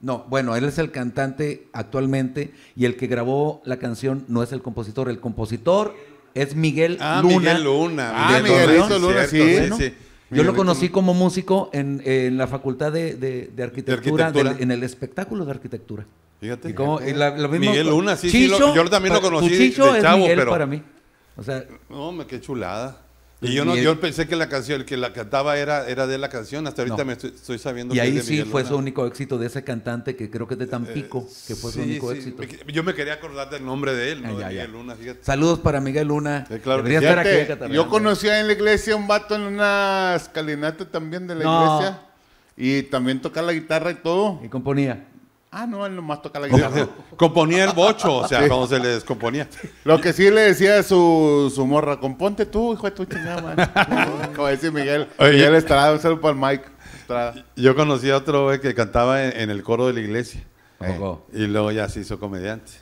no, bueno, él es el cantante actualmente y el que grabó la canción no es el compositor. El compositor es Miguel ah, Luna. Miguel Luna. Ah, Miguel Luna, sí, Yo lo conocí como músico en, en la facultad de, de, arquitectura, en el espectáculo de arquitectura. Fíjate. Y como, lo Miguel Luna, sí, yo también lo conocí. de chavo, Miguel para mí. O sea, no, me qué chulada. Y yo, no, yo pensé que la canción, el que la cantaba era, era de la canción, hasta ahorita me estoy, sabiendo. Y que ahí de sí fue su único éxito de ese cantante que creo que es de Tampico, eh, que fue su único éxito. Yo me quería acordar del nombre de él, ¿no? de Miguel Luna, Saludos para Miguel Luna. Eh, claro yo conocía en la iglesia un vato en una escalinata también de la iglesia y también tocaba la guitarra y todo. Y componía. Ah, no, él nomás toca la guitarra. (laughs) componía el bocho, o sea, cómo se le descomponía. Lo que sí le decía su, su morra, componte tú, hijo de tu chingada, man. (laughs) Como dice Miguel, Oye, Miguel Estrada, un saludo para el Mike Yo conocí a otro güey que cantaba en, el coro de la iglesia. Y luego ya se hizo comediante.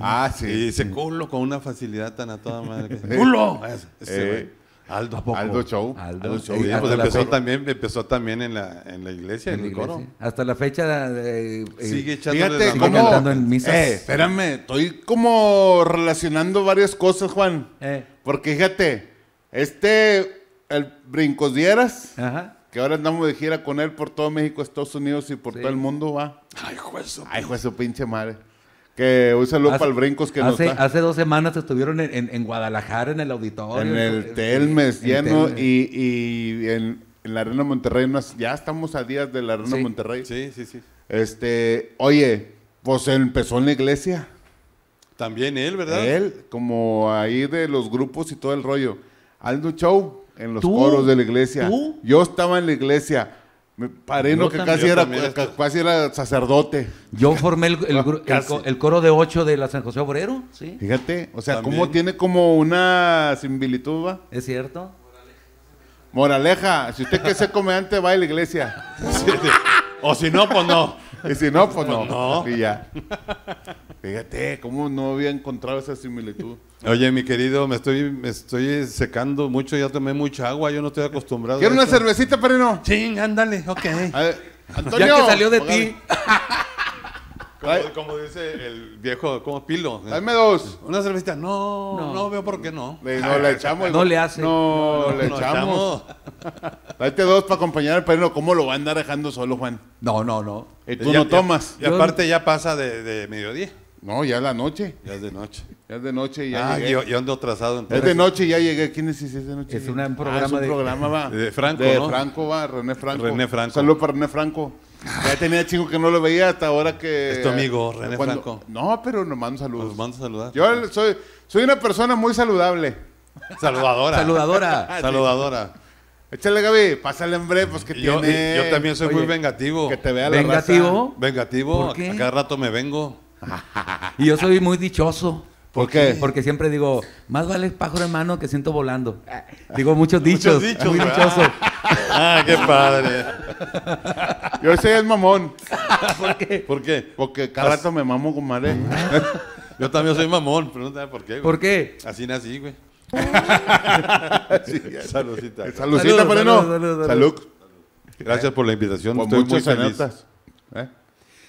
Ah, sí. Y se culo con una facilidad tan a toda madre. (laughs) ¡Culo! Ese, eh, güey. Aldo, ¿a poco? Aldo Show. Aldo, empezó, también, en la, en la iglesia, en, Hasta la fecha. de eh, eh, Sigue echando. Eh, espérame, estoy como relacionando varias cosas, Juan. Porque fíjate, este, el Brincos Dieras. que ahora andamos de gira con él por todo México, Estados Unidos y por todo el mundo, va. Ay, juez. Ay, juez, pinche madre. Que un saludo para el Brincos que hace, Hace dos semanas estuvieron en, Guadalajara, en el auditorio. En el, Telmes lleno y, en, la Arena Monterrey. ya estamos a días de la Arena Monterrey. Sí, sí, sí. Este, oye, pues empezó en la iglesia. También él, ¿verdad? Él, como ahí de los grupos y todo el rollo. Aldo Show en los coros de la iglesia. Yo estaba en la iglesia. Me paré que casi era, casi sacerdote. Yo formé ah, el, coro de ocho de la San José Obrero, ¿sí? Fíjate, o sea, como tiene como una similitud, ¿va? Es cierto. Moraleja, si usted quiere ser comediante, va a la iglesia. (laughs) o si no, pues no. Y si no, pues, pues no. Y ya. Fíjate, ¿cómo no había encontrado esa similitud? (laughs) Oye, mi querido, me estoy, me estoy secando mucho, ya tomé mucha agua, yo no estoy acostumbrado. ¿Quieres una cervecita, Perino? Sí, ándale, ok. (laughs) Antonio, ya que salió de ti. Como, dice el viejo, como pilo. Dame dos. Una cervecita. No, no, veo por qué no. no le echamos. No le hace. No, le echamos. Date (laughs) dos para acompañar al perino. ¿Cómo lo va a andar dejando solo, Juan? No, no, no. Y tú no tomas. y aparte ya pasa de, de mediodía. No, ya es la noche. Ya es de noche. Ya es de noche y ya ah, Yo, yo, ando atrasado. Entonces. Es de noche y ya llegué. ¿Quién es ese de noche? Es, un ah, programa, es un de, programa va. de Franco, De Franco va, René Franco. René Franco. Saludos para René Franco. Ya tenía chico que no lo veía hasta ahora que... Es tu amigo, René Franco. No, pero nos mando saludos. Nos mando saludar. Yo soy, soy una persona muy saludable. Saludadora. Saludadora. (laughs) Saludadora. Échale, Gaby, pásale en breve, pues que yo, tiene... Yo también soy muy vengativo. Que te vea la ¿Vengativo? Vengativo. A cada rato me vengo y yo soy muy dichoso. ¿Por qué? Porque siempre digo, más vale pájaro en mano que siento volando. Digo muchos dichos. Muchos dichos muy dichoso. Ah, qué padre. Yo soy el mamón. ¿Por qué? ¿Por qué? Porque cada rato me mamo con Mare (laughs) Yo también soy mamón, pero no por qué. ¿Por qué? Así nací, güey. (laughs) Eh, saludcita. Saludcita, pero no. Salud, Gracias por la invitación. Pues Estoy muchas muy feliz. ¿Eh?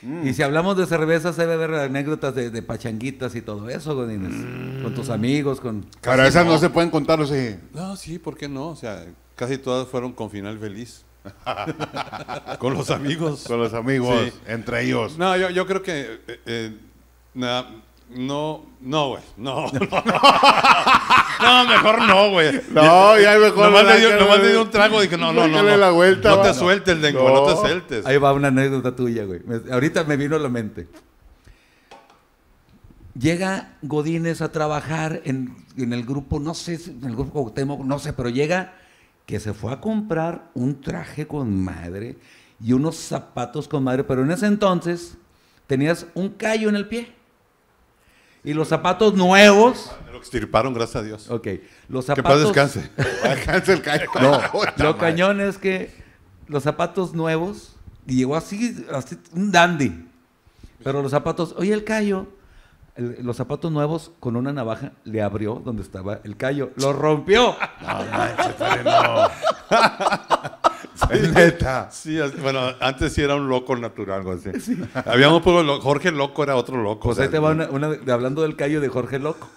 Mm. Y si hablamos de cervezas, debe ver anécdotas de, pachanguitas y todo eso, Godínez. Mm. Con tus amigos, con... Claro, esas no. se pueden contar, ¿no? sí. No, sí, ¿por qué no? O sea, casi todas fueron con final feliz. (laughs) con los amigos. Con los amigos, entre ellos. No, yo, yo creo que... Eh, eh, nada, no, no, güey. (laughs) No, no, mejor no, güey. No, ya mejor no le dio, un trago y dije, no, no, no. No, te sueltes, no. te sueltes. Ahí va una anécdota tuya, güey. ahorita me vino a la mente. Llega Godínez a trabajar en, en el grupo, no sé, en el grupo Temo, no sé, pero llega que se fue a comprar un traje con madre y unos zapatos con madre, pero en ese entonces tenías un callo en el pie y los zapatos nuevos. lo extirparon, gracias a Dios. Ok. Los zapatos. (laughs) Que paz descanse. descanse el callo. No, (laughs) lo cañón es que los zapatos nuevos. Y llegó así, así un dandy. Pero los zapatos. Oye, el callo. los zapatos nuevos con una navaja le abrió donde estaba el callo. ¡Lo rompió! No manches, no. (laughs) (laughs) sí, Sí, bueno, antes sí era un loco natural, algo Jorge Loco era otro loco. Pues te va hablando del callo de Jorge Loco.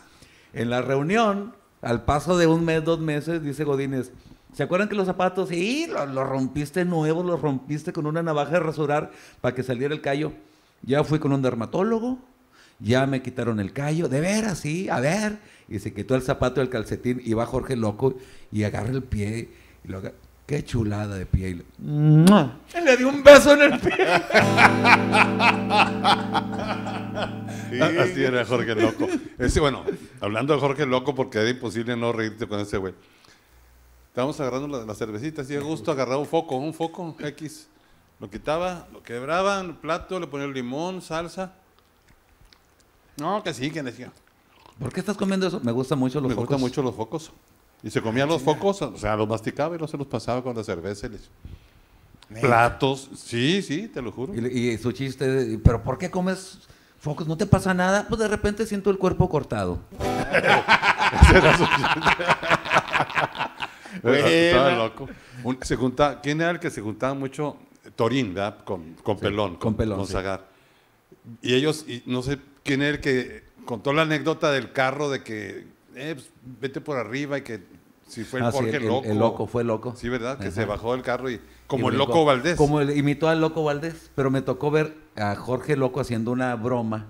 En la reunión, al paso de un mes, dos meses, dice Godínez, ¿se acuerdan que los zapatos, sí, los rompiste nuevos, los rompiste con una navaja de rasurar para que saliera el callo? Ya fui con un dermatólogo, ya me quitaron el callo, de veras, sí, a ver. Y se quitó el zapato y el calcetín y va Jorge loco y agarra el pie y lo Qué chulada de piel. Le dio un beso en el pie. Así era Jorge Loco. bueno, hablando de Jorge Loco, porque era imposible no reírte con ese güey. Estábamos agarrando la, cervecitas cervecita, así de gusto, agarraba un foco, un foco X. Lo quitaba, lo quebraba plato, le ponía el limón, salsa. No, que sí, que decía. ¿Por qué estás comiendo eso? Me gustan mucho los focos. Me gustan mucho los focos. Y se comían los focos, o sea, los masticaba y no se los pasaba con la cerveza. Platos, sí, sí, te lo juro. Y, su chiste, pero ¿por qué comes focos? ¿No te pasa nada? Pues de repente siento el cuerpo cortado. (laughs) Ese era su chiste. Estaba loco. ¿Quién era el que se juntaba mucho? Torín, ¿verdad? Con, Pelón. Con, Pelón. Con Y ellos, no sé quién era el que contó la anécdota del carro de que eh, pues, vete por arriba y que si fue el ah, Jorge loco. fue loco. Sí, ¿verdad? Que se bajó del carro y. Como el loco, Valdés. Como el, imitó al loco Valdés, pero me tocó ver a Jorge Loco haciendo una broma.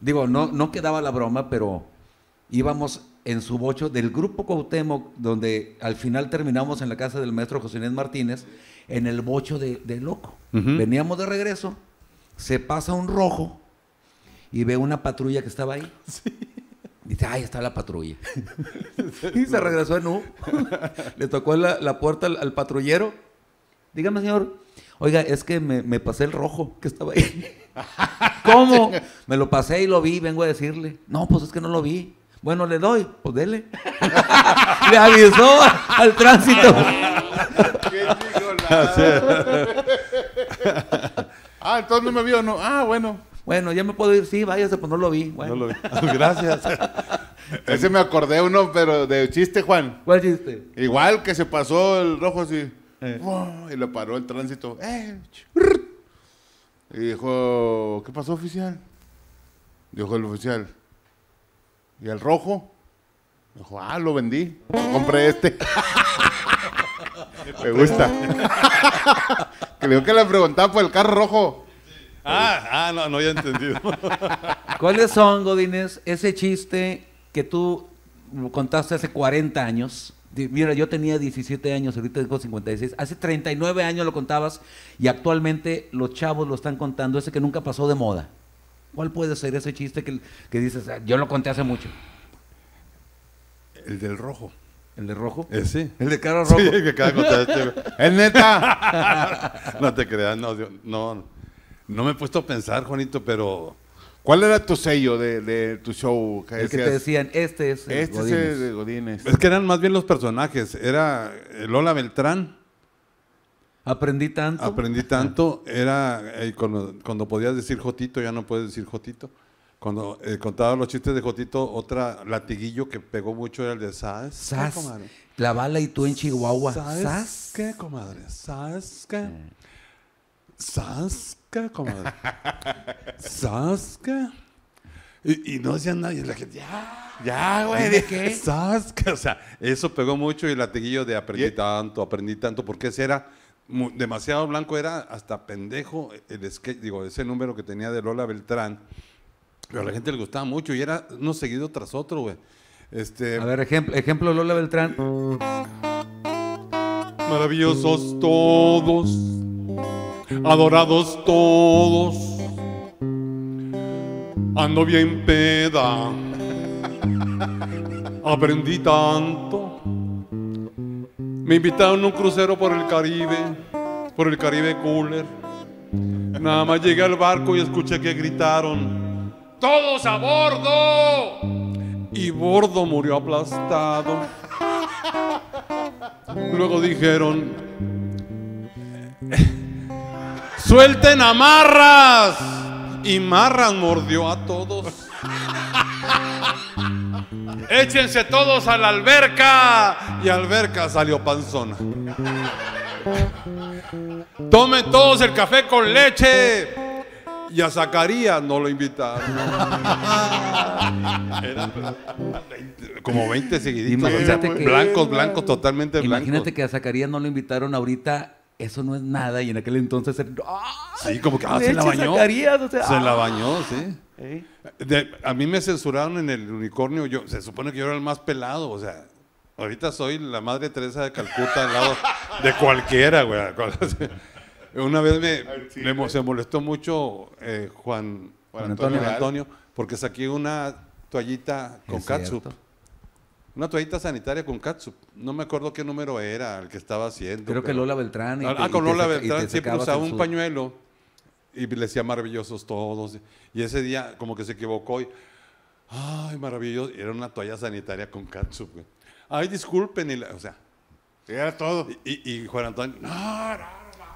Digo, no, no quedaba la broma, pero íbamos en su bocho del grupo Cuauhtémoc, donde al final terminamos en la casa del maestro José Inés Martínez, en el bocho de, loco. Veníamos de regreso, se pasa un rojo y ve una patrulla que estaba ahí. (laughs) Sí. Dice, ahí está la patrulla. (laughs) y se regresó en U. (laughs) Le tocó la, puerta al, patrullero. Dígame, señor. Oiga, es que me, pasé el rojo que estaba ahí. (laughs) ¿Cómo? me lo pasé y lo vi, vengo a decirle. No, pues es que no lo vi. Bueno, le doy, pues dele. le avisó al tránsito. ah, entonces no me vio, no. Ah, bueno. Bueno, ya me puedo ir. Sí, váyase, pues no lo vi. Bueno. No lo vi. (laughs) Ah, gracias. (laughs) Ese me acordé uno, pero de chiste, Juan. ¿Cuál chiste? Igual que se pasó el rojo así. Eh. y le paró el tránsito. Eh, y dijo, ¿qué pasó, oficial? Dijo el oficial. ¿Y el rojo? Dijo, ah, lo vendí. compré este. (laughs) me gusta. Creo que le preguntaba por el carro rojo. Ah, ah, no, no había entendido. (laughs) ¿Cuáles son, Godínez, ese chiste que tú contaste hace 40 años? Mira, yo tenía 17 años, ahorita tengo 56. Hace 39 años lo contabas y actualmente los chavos lo están contando, ese que nunca pasó de moda. ¿Cuál puede ser ese chiste que, dices, ah, yo lo conté hace mucho? El del rojo. ¿El de rojo? Eh, sí. El de cara rojo. Sí, (laughs) este, neta! (laughs) no te creas, no, no. No me he puesto a pensar, Juanito, pero. ¿Cuál era tu sello de, tu show? Que el que te decían, este es el este es el Es que eran más bien los personajes. Era Lola Beltrán. Aprendí tanto. Aprendí tanto. Era eh, cuando, podías decir Jotito, ya no puedes decir Jotito. Cuando eh, contaba los chistes de Jotito, otra latiguillo que pegó mucho era el de Saz. ¿Sas? la bala y tú en Chihuahua. ¿Sabes, qué, comadre? ¿Sabes qué? Sasca, como Sasca. Y, no decía nadie, la gente, ya, ya, güey, ¿de qué? Sasca, o sea, eso pegó mucho y el latiguillo de aprendí tanto, aprendí tanto, porque ese era demasiado blanco, era hasta pendejo el digo, ese número que tenía de Lola Beltrán, pero a la gente le gustaba mucho y era uno seguido tras otro, güey. Este, a ver, ejemplo, ejemplo Lola Beltrán. Maravillosos todos adorados todos. Ando bien peda, aprendí tanto. Me invitaron a un crucero por el Caribe, por el Caribe Cooler. Nada más llegué al barco y escuché que gritaron, ¡Todos a bordo! Y Bordo murió aplastado. Luego dijeron, Suelten amarras. Y marras mordió a todos. (laughs) Échense todos a la alberca. Y alberca salió panzona. Tomen todos el café con leche. Y a Zacarías no lo invitaron. (laughs) como 20 seguiditos. blancos, blancos, totalmente blancos. Imagínate que a Zacarías no lo invitaron ahorita eso no es nada. Y en aquel entonces, ¡ah! como que ah, se la bañó. se la ¡ah! bañó, sí. a mí me censuraron en el unicornio. Yo, se supone que yo era el más pelado, o sea. Ahorita soy la madre Teresa de Calcuta al lado de cualquiera, güey. (laughs) Una vez me, se molestó mucho eh, Juan, Antonio, Antonio porque saqué una toallita con Katsu una toallita sanitaria con Katsup. No me acuerdo qué número era el que estaba haciendo. Creo que Lola Beltrán. ah, con Lola Beltrán siempre pues, usaba un pañuelo y le decía maravillosos todos. Y ese día como que se equivocó y, ay, maravilloso. Era una toalla sanitaria con Katsup, Ay, disculpen. Y o sea. era todo. Y, Juan Antonio, no, no, no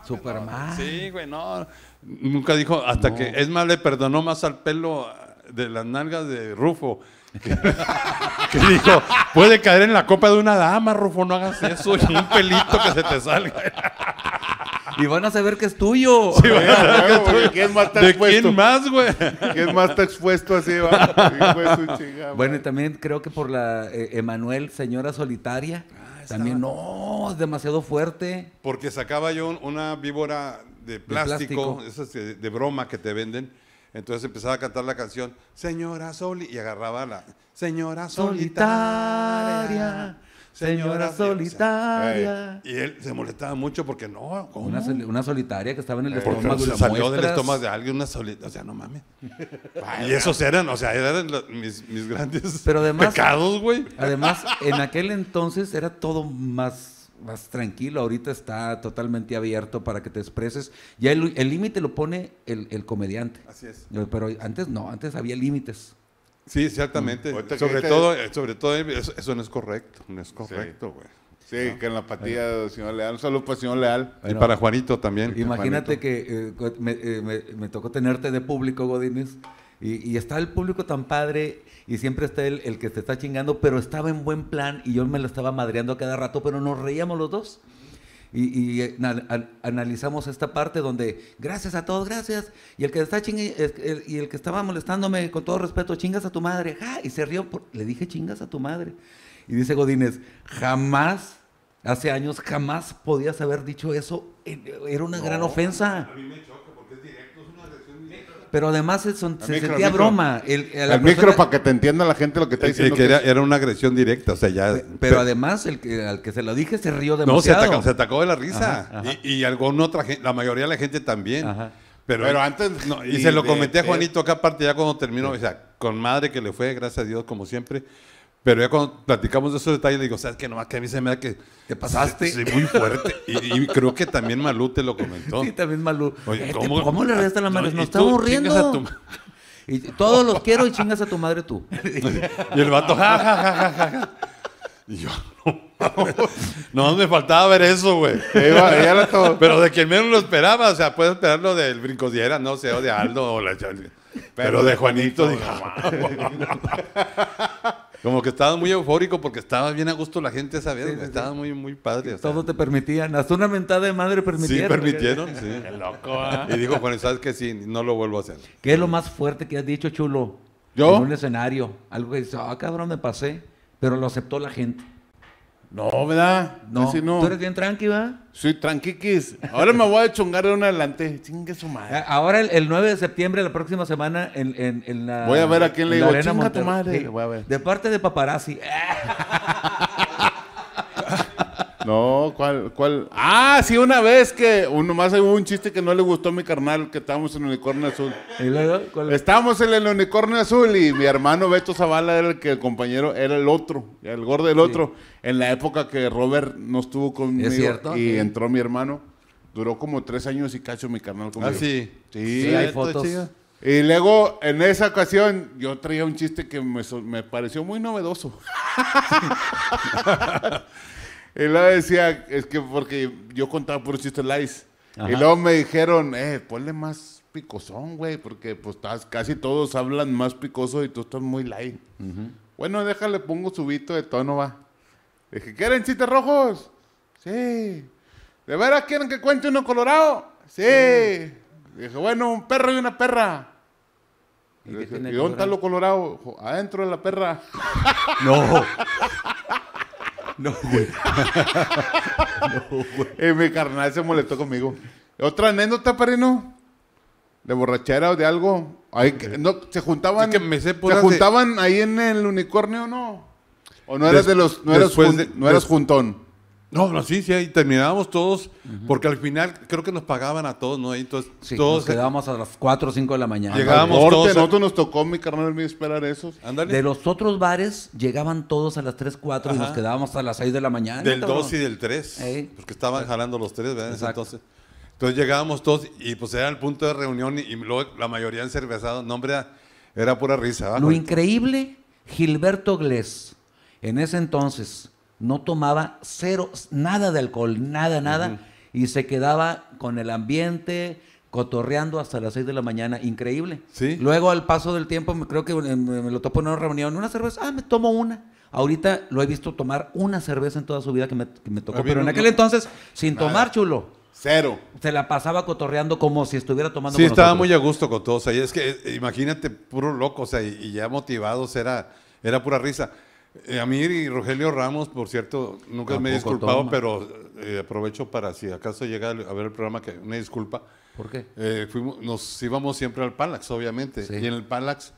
Superman. sí, güey, no. Nunca dijo, hasta que, es más, le perdonó más al pelo de las nalgas de Rufo que dijo, puede caer en la copa de una dama, Rufo, no hagas eso, y un pelito que se te salga. Y van a saber que es tuyo. ¿Quién más está expuesto? quién más, güey? ¿Quién más está expuesto así, va? bueno, y también creo que por la eh, Emanuel, señora solitaria. Ah, también, no, es demasiado fuerte. Porque sacaba yo una víbora de plástico, de broma que te venden entonces empezaba a cantar la canción, Señora Soli, y agarraba la, Señora Solitaria. Señora solitaria. Eh, y él se molestaba mucho porque no. Una, una, solitaria que estaba en el estómago. salió del estómago de alguien una solitaria. O sea, no mames. y esos eran, o sea, eran mis, grandes pecados, güey. Además, en aquel entonces era todo más más tranquilo, ahorita está totalmente abierto para que te expreses. Ya el límite lo pone el, comediante. Así es. Eh, pero antes no, antes había límites. Sí, exactamente. Mm. Eh, sobre, todo, eh, sobre todo, eso, no es correcto, no es correcto, güey. Sí, que en la patilla del señor Leal, un saludo para el señor Leal. y para Juanito también. Imagínate que me, tocó tenerte de público, Godínez, y, y está el público tan padre y siempre está el, el que te está chingando, pero estaba en buen plan y yo me lo estaba madreando a cada rato, pero nos reíamos los dos. Y, eh, analizamos esta parte donde, gracias a todos, gracias, y el que está chingue, y el que estaba molestándome, con todo respeto, chingas a tu madre, ja, y se rió, le dije chingas a tu madre. Y dice Godínez, jamás, hace años, jamás podías haber dicho eso, era una gran ofensa. A mí me pero además se, sentía broma. El, micro para que te entienda la gente lo que está eh, eh, diciendo. era, era, una agresión directa, o sea, Pero, además, el que, al que se lo dije se rió demasiado. No, se atacó, se atacó de la risa. Y, y otra la mayoría de la gente también. Pero, antes, y, se lo comenté a Juanito acá aparte ya cuando terminó, o sea, con madre que le fue, gracias a Dios, como siempre. Pero ya cuando platicamos de esos detalles, digo, ¿sabes que más que a mí se me da que te pasaste. Sí, muy fuerte. Y, creo que también Malú te lo comentó. Sí, también Malú. Oye, ¿cómo, le restan las manos? No, Nos está aburriendo. Y todos los quiero y chingas a tu madre tú. (laughs) y el vato, ja, ja, ja, ja, ja. Y yo, no, no me faltaba ver eso, güey. (laughs) Pero de quien menos lo esperaba, o sea, puedes esperar lo del brincodiera, no sé, o de Aldo o la Pero, Pero de Juanito, dije, ah, (laughs) Como que estaba muy eufórico porque estaba bien a gusto la gente sabía vez. estaba muy, muy padre. Todo te permitían. Hasta una mentada de madre permitieron. Sí, permitieron, loco, ¿eh? Y dijo, bueno, ¿sabes que Sí, no lo vuelvo a hacer. ¿Qué es lo más fuerte que has dicho, chulo? ¿Yo? En un escenario. Algo que dice ah, cabrón, me pasé. Pero lo aceptó la gente. No, ¿verdad? No. Tú eres bien tranqui, ¿verdad? Sí, tranquiquis. Ahora me voy a chongar de una adelante. Chingue su madre. Ah, ahora el, 9 de septiembre, la próxima semana, en, en, en la. Voy a ver a quién le digo. Chinga tu madre. De parte de paparazzi. (laughs) No, ¿cuál, ¿cuál? Ah, sí, una vez que uno más hubo un chiste que no le gustó a mi carnal, que estábamos en Unicornio Azul. Estábamos en el Unicornio Azul y mi hermano Beto Zavala era el que el compañero, era el otro, el gordo del otro. En la época que Robert no estuvo conmigo y entró mi hermano, duró como tres años y cacho mi carnal conmigo. Ah, sí. Sí, hay fotos. Y luego, en esa ocasión, yo traía un chiste que me, me pareció muy novedoso. (laughs) Y luego decía, es que porque yo contaba por chistes like Y luego me dijeron, eh, ponle más picosón, güey, porque pues estás, casi todos hablan más picoso y tú estás muy light. Bueno, déjale, pongo subito de tono, va. Dije, ¿quieren chistes rojos? Sí. ¿De veras quieren que cuente uno colorado? Sí. Dije, bueno, un perro y una perra. ¿Y, dije, ¿y dónde lo colorado? Adentro de la perra. No. (laughs) No, güey. no, güey. Eh, mi carnal se molestó conmigo. ¿Otra anécdota, parino? ¿De borrachera o de algo? no, ¿Se juntaban, se ahí en el unicornio no? ¿O no eras de los... no eras, juntón? No, no, sí, sí, ahí terminábamos todos, porque al final creo que nos pagaban a todos, ¿no? entonces sí, todos. Nos quedábamos a las 4 o 5 de la mañana. Llegábamos todos. Nosotros nos tocó, mi carnal, esperar eso. De los otros bares llegaban todos a las 3, 4 y nos quedábamos a las 6 de la mañana. Del 2 y del 3. Porque estaban jalando los 3, ¿verdad? Entonces. Entonces llegábamos todos y pues era el punto de reunión y, luego la mayoría cervezado, No, hombre, era, pura risa. Lo increíble, Gilberto Glés, en ese entonces no tomaba cero, nada de alcohol, nada, nada, y se quedaba con el ambiente, cotorreando hasta las 6 de la mañana, increíble. ¿Sí? Luego al paso del tiempo, me creo que eh, me, lo topo en una reunión, una cerveza, ah, me tomo una. Ahorita lo he visto tomar una cerveza en toda su vida que me, tocó, pero en aquel entonces, sin tomar, chulo. Cero. Se la pasaba cotorreando como si estuviera tomando. Sí, estaba muy a gusto con todos. O sea, es que eh, imagínate, puro loco, o sea, y, ya motivados, era pura risa. Eh, y Rogelio Ramos, por cierto, nunca me he disculpado, pero eh, aprovecho para si acaso llega a ver el programa que una disculpa. ¿Por qué? Eh, nos íbamos siempre al Palax, obviamente. Y en el Palax,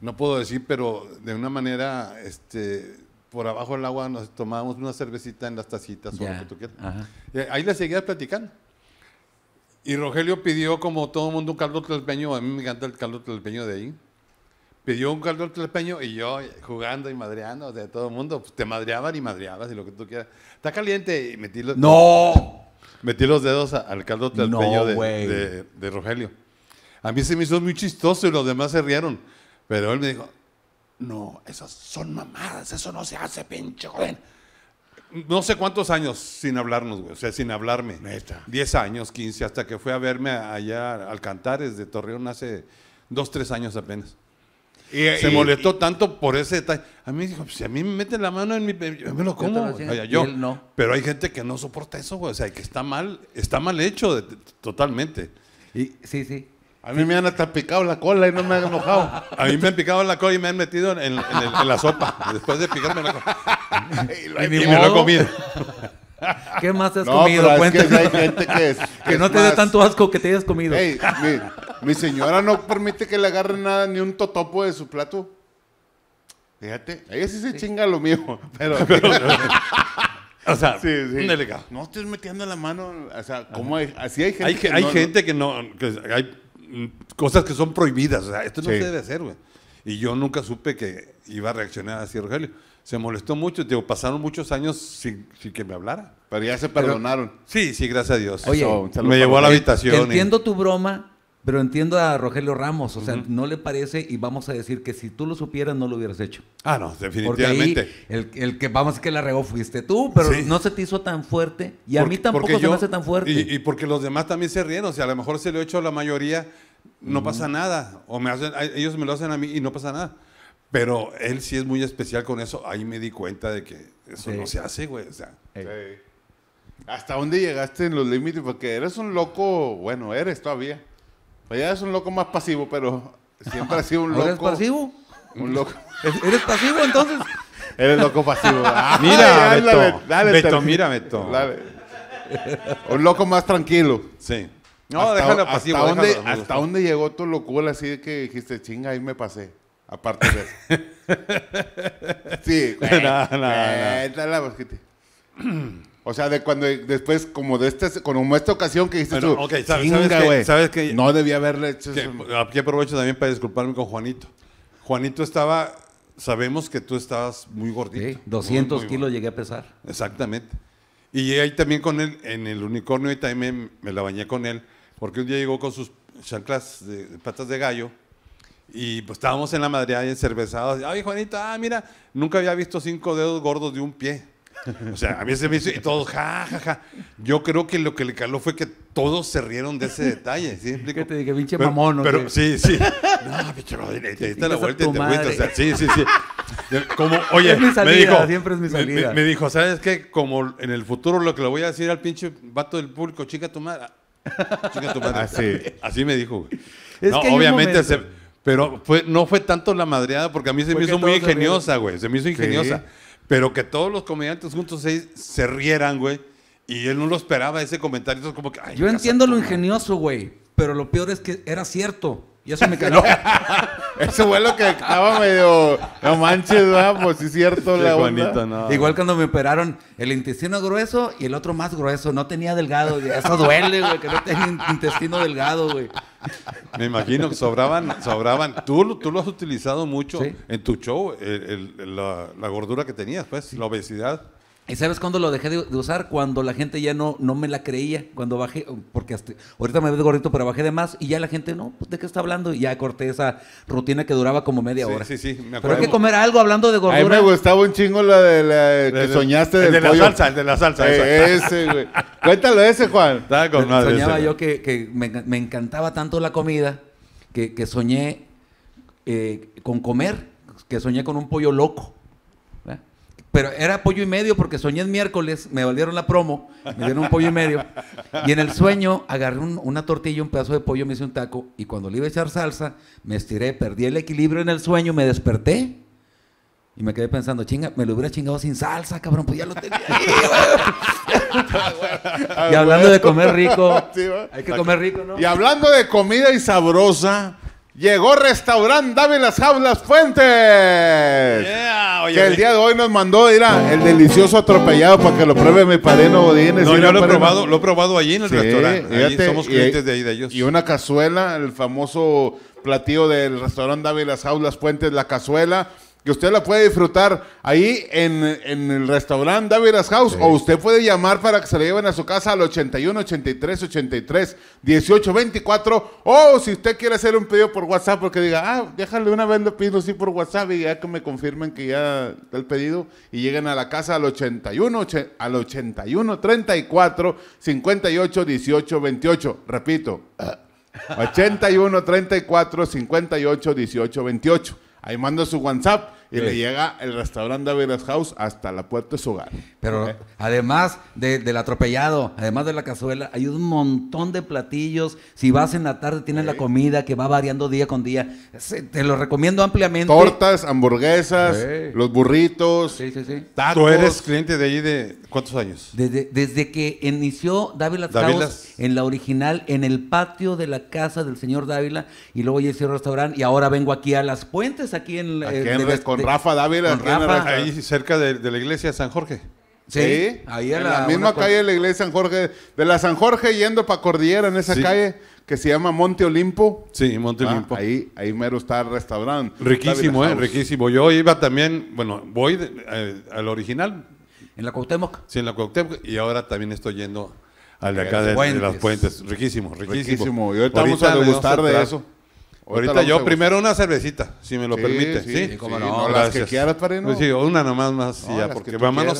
no puedo decir, pero de una manera, este, por abajo del agua nos tomábamos una cervecita en las tacitas o lo que tú quieras. ahí le seguía platicando. Y Rogelio pidió, como todo el mundo, un caldo tlalpeño. A mí me encanta el caldo tlalpeño de ahí pidió un caldo tlapeño y yo jugando y madreando, de todo el mundo, pues, te madreaban y madreabas y lo que tú quieras. Está caliente y metí los... ¡No! Metí los dedos al caldo tlapeño de, Rogelio. A mí se me hizo muy chistoso y los demás se rieron. Pero él me dijo, no, esas son mamadas, eso no se hace, pinche joven. No sé cuántos años sin hablarnos, güey, o sea, sin hablarme. Neta. 10 años, 15, hasta que fue a verme allá al Cantares de Torreón hace dos, tres años apenas se molestó tanto por ese detalle. A mí dijo, si a mí me meten la mano en mi... Yo me lo como. No. Pero hay gente que no soporta eso, güey. O sea, que está mal, está mal hecho totalmente. Y, sí, sí. A mí me han hasta picado la cola y no me han enojado. (laughs) A mí me han picado la cola y me han metido en, la sopa. Después de picarme la cola. (laughs) y, y me lo he comido. (laughs) (laughs) ¿Qué más te has comido? es que hay gente que, (laughs) no te dé tanto asco que te hayas comido. mi, señora no permite que le agarre nada, ni un totopo de su plato. Fíjate, ella sí se chinga lo mío, (laughs) pero... o sea, un delegado. No estés metiendo la mano, o sea, ¿cómo hay, así hay gente hay, que, gente que no, que hay cosas que son prohibidas, o sea, esto no se debe hacer, güey. Y yo nunca supe que iba a reaccionar así, Rogelio se molestó mucho, digo, pasaron muchos años sin, que me hablara. Pero ya se perdonaron. sí, sí, gracias a Dios. Oye, me llevó a la habitación. Entiendo tu broma, pero entiendo a Rogelio Ramos, o sea, no le parece y vamos a decir que si tú lo supieras no lo hubieras hecho. Ah, no, definitivamente. Ahí el, que vamos a que la regó fuiste tú, pero no se te hizo tan fuerte y a mí tampoco se me hace tan fuerte. Y, porque los demás también se rieron, o sea, a lo mejor se lo he hecho a la mayoría, no pasa nada, o me hacen, ellos me lo hacen a mí y no pasa nada. Pero él sí es muy especial con eso. Ahí me di cuenta de que eso no se hace, güey. O sea. ¿Hasta dónde llegaste en los límites? Porque eres un loco, bueno, eres todavía. Pues ya eres un loco más pasivo, pero siempre has sido un (laughs) loco. ¿Eres pasivo? Un loco. ¿Eres pasivo entonces? (laughs) Eres loco pasivo. (laughs) Ah, mira, Beto. Beto, mira, Beto. Un loco más tranquilo. Sí. No, déjalo pasivo. Hasta, dónde, ¿Hasta dónde llegó tu locura así de que dijiste, chinga, ahí me pasé? Aparte de (laughs) Sí, güey. la (clears throat) O sea, de cuando después, como de esta, como esta ocasión que hiciste tú, sabes- que- no debía haberle hecho Aquí aprovecho también para disculparme con Juanito. Juanito estaba, sabemos que tú estabas muy gordito. Sí, 200 kilos llegué a pesar. Exactamente. Y ahí también con él, en el unicornio, y también me, la bañé con él, porque un día llegó con sus chanclas de patas de gallo y pues estábamos en la madrileña y encervezados. Ay, Juanito, ah, mira, nunca había visto cinco dedos gordos de un pie. O sea, a mí se me hizo y todos, ja, ja, ja. Yo creo que lo que le caló fue que todos se rieron de ese detalle. ¿sí? qué te dije, pinche mamón. Pero, sí, sí. (laughs) No, pinche madre te diste la vuelta y te fuiste. O sea, sí, sí, sí. Como, (laughs) oye, es mi salida, me dijo, siempre es mi salida. Me, dijo, ¿sabes qué? Como en el futuro lo que le voy a decir al pinche vato del público, chica tu madre. (laughs) Chica tu madre. Así, ah, así me dijo. no, obviamente se pero fue, no fue tanto la madreada, porque a mí se me hizo muy ingeniosa, güey. Se me hizo ingeniosa. Pero que todos los comediantes juntos se, se rieran, güey. Y él no lo esperaba ese comentario. como que, Yo entiendo lo ingenioso, güey. Pero lo peor es que era cierto. Y eso me quedó. (laughs) eso fue lo que estaba medio. No manches, pues sí, cierto, Igual cuando me operaron el intestino grueso y el otro más grueso. No tenía delgado. Eso duele, güey, que no tenga intestino delgado, güey. Me imagino que sobraban. sobraban. Tú, tú lo has utilizado mucho en tu show, la, gordura que tenías, pues, la obesidad. ¿Y sabes cuándo lo dejé de, usar? Cuando la gente ya no, no me la creía, cuando bajé, porque ahorita me ves gordito, pero bajé de más y ya la gente, no, pues ¿de qué está hablando? Y ya corté esa rutina que duraba como media hora. Sí, sí, me acuerdo. Pero hay que comer algo hablando de gordura. A mí me gustaba un chingo la de la que soñaste del de la salsa, el de la salsa. Eh, ese, güey. Cuéntalo ese, Juan. Estaba con Soñaba yo que, me, encantaba tanto la comida que, soñé eh, con comer, que soñé con un pollo loco pero era pollo y medio porque soñé el miércoles, me valieron la promo, me dieron un pollo y medio. Y en el sueño agarré una tortilla, un pedazo de pollo, me hice un taco y cuando le iba a echar salsa, me estiré, perdí el equilibrio en el sueño, me desperté. Y me quedé pensando, chinga, me lo hubiera chingado sin salsa, cabrón, pues ya lo tenía (laughs) ah, Y hablando de comer rico, hay que comer rico, ¿no? Y hablando de comida y sabrosa, Llegó restaurante Dame las Aulas Fuentes. que el día de hoy nos mandó, dirá, el delicioso atropellado para que lo pruebe mi padrino No, ya lo he, probado, allí en el restaurante. somos clientes de ahí de ellos. Y una cazuela, el famoso platillo del restaurante David las Aulas Fuentes, la cazuela que usted la puede disfrutar ahí en, el restaurante Davidas House o usted puede llamar para que se la lleven a su casa al 81 83 83 18 24 o si usted quiere hacer un pedido por WhatsApp porque diga, ah, déjale una vez lo pido así por WhatsApp y ya que me confirmen que ya está el pedido y lleguen a la casa al 81 al 81 34 58 18 28. Repito, 81 34 58 18 28. Ahí manda su WhatsApp y le llega el restaurante David House hasta la puerta de su hogar. Pero además del atropellado, además de la cazuela, hay un montón de platillos. Si vas en la tarde, tienes la comida que va variando día con día. te lo recomiendo ampliamente. Tortas, hamburguesas, los burritos, sí, sí, tacos. ¿Tú eres cliente de allí de cuántos años? Desde, que inició Dávila House en la original, en el patio de la casa del señor Dávila, y luego ya hice el restaurante, y ahora vengo aquí a Las Puentes, aquí en, aquí eh, Rafa Dávila, ahí cerca de, la iglesia San Jorge. Sí, ahí en la, misma calle de la iglesia San Jorge, de la San Jorge yendo para Cordillera, en esa calle que se llama Monte Olimpo. Sí, Monte ah, Olimpo. ahí, ahí mero está el restaurante. Riquísimo, eh, riquísimo. Yo iba también, bueno, voy eh, al original. ¿En la Cuauhtémoc? Sí, en la Cuauhtémoc, y ahora también estoy yendo al de acá de, las puentes. Riquísimo, riquísimo. riquísimo. Y a degustar de este eso. Ahorita yo primero una cervecita, si me lo permite. Sí, sí, no, que quieras, pues una nomás más,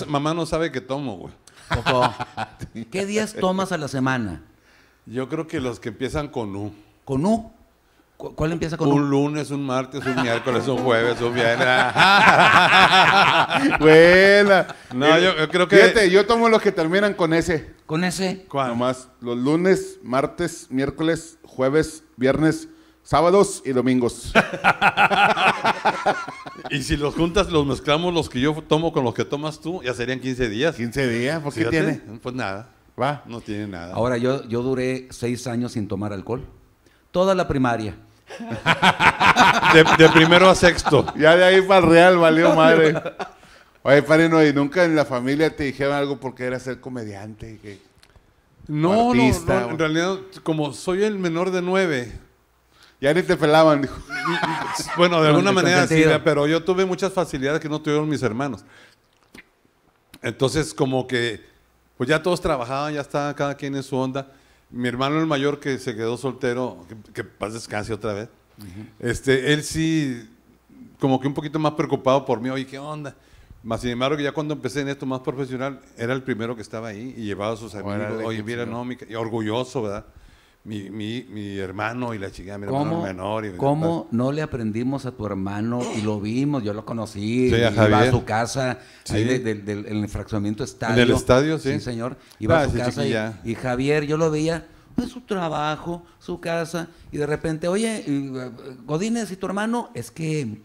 mamá no, sabe que tomo, güey. (laughs) ¿Qué días tomas a la semana? Yo creo que los que empiezan con U. ¿Con U? ¿Cuál empieza con un, un lunes, un martes, un miércoles, un jueves, un viernes? (laughs) (laughs) Buena. No, yo, creo que. Fíjate, yo tomo los que terminan con ese. ¿Con ese? Nomás los lunes, martes, miércoles, jueves, viernes, Sábados y domingos. (laughs) y si los juntas, los mezclamos los que yo tomo con los que tomas tú, ya serían 15 días. 15 días, ¿por qué tiene? Pues nada. Va. No tiene nada. Ahora, yo, yo duré seis años sin tomar alcohol. Toda la primaria. (laughs) De, primero a sexto. Ya de ahí para el real, valió (laughs) madre. Oye, Parino, ¿y nunca en la familia te dijeron algo porque era ser comediante? no, no, no, en realidad, como soy el menor de nueve, ya ni te pelaban, dijo. (laughs) bueno, de alguna manera sí, pero yo tuve muchas facilidades que no tuvieron mis hermanos. Entonces, como que, pues ya todos trabajaban, ya estaba cada quien en su onda. Mi hermano el mayor que se quedó soltero, que, que paz descanse otra vez, este, él sí, como que un poquito más preocupado por mí, oye, ¿qué onda? Más sin embargo, ya cuando empecé en esto más profesional, era el primero que estaba ahí y llevaba a sus amigos, oye, mira, no, mi, orgulloso, ¿verdad? mi, mi, mi, hermano y la chica mi menor. Y ¿Cómo no le aprendimos a tu hermano y lo vimos? Yo lo conocí, sí, iba a su casa, ahí del fraccionamiento estadio. En el estadio, sí. Sí, señor. Iba a su casa y, y, Javier, yo lo veía, pues su trabajo, su casa, y de repente, oye, eh, Godínez y tu hermano, es que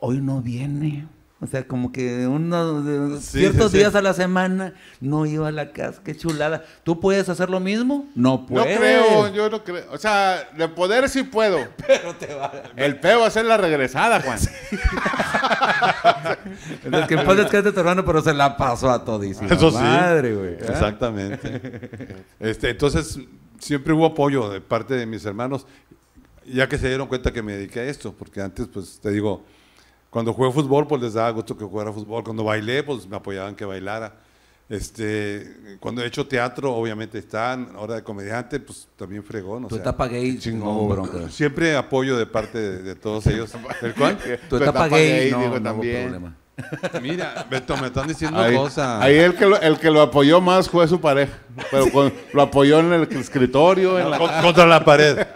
hoy no viene. O sea, como que unos ciertos días a la semana no iba a la casa. Qué chulada. ¿Tú puedes hacer lo mismo? No puedo. No creo, yo no creo. O sea, de poder sí puedo. (laughs) Pero te va El peo va a ser la regresada, Juan. (laughs) es que en paz tu hermano, pero se la pasó a todísimo. Madre, güey. ¿eh? Exactamente. Este, entonces, siempre hubo apoyo de parte de mis hermanos, ya que se dieron cuenta que me dediqué a esto. Porque antes, pues, te digo cuando jugué fútbol, pues les daba gusto que jugara fútbol. Cuando bailé, pues me apoyaban que bailara. Este, cuando he hecho teatro, obviamente están. Ahora de comediante, pues también fregó. tu sea, Siempre apoyo de parte de, todos ellos. (laughs) ¿El cual? ¿Tú gay, no, Mira, Beto, me están diciendo cosas. Ahí el que, lo, apoyó más fue su pareja. Pero lo apoyó en el escritorio. En Contra la pared.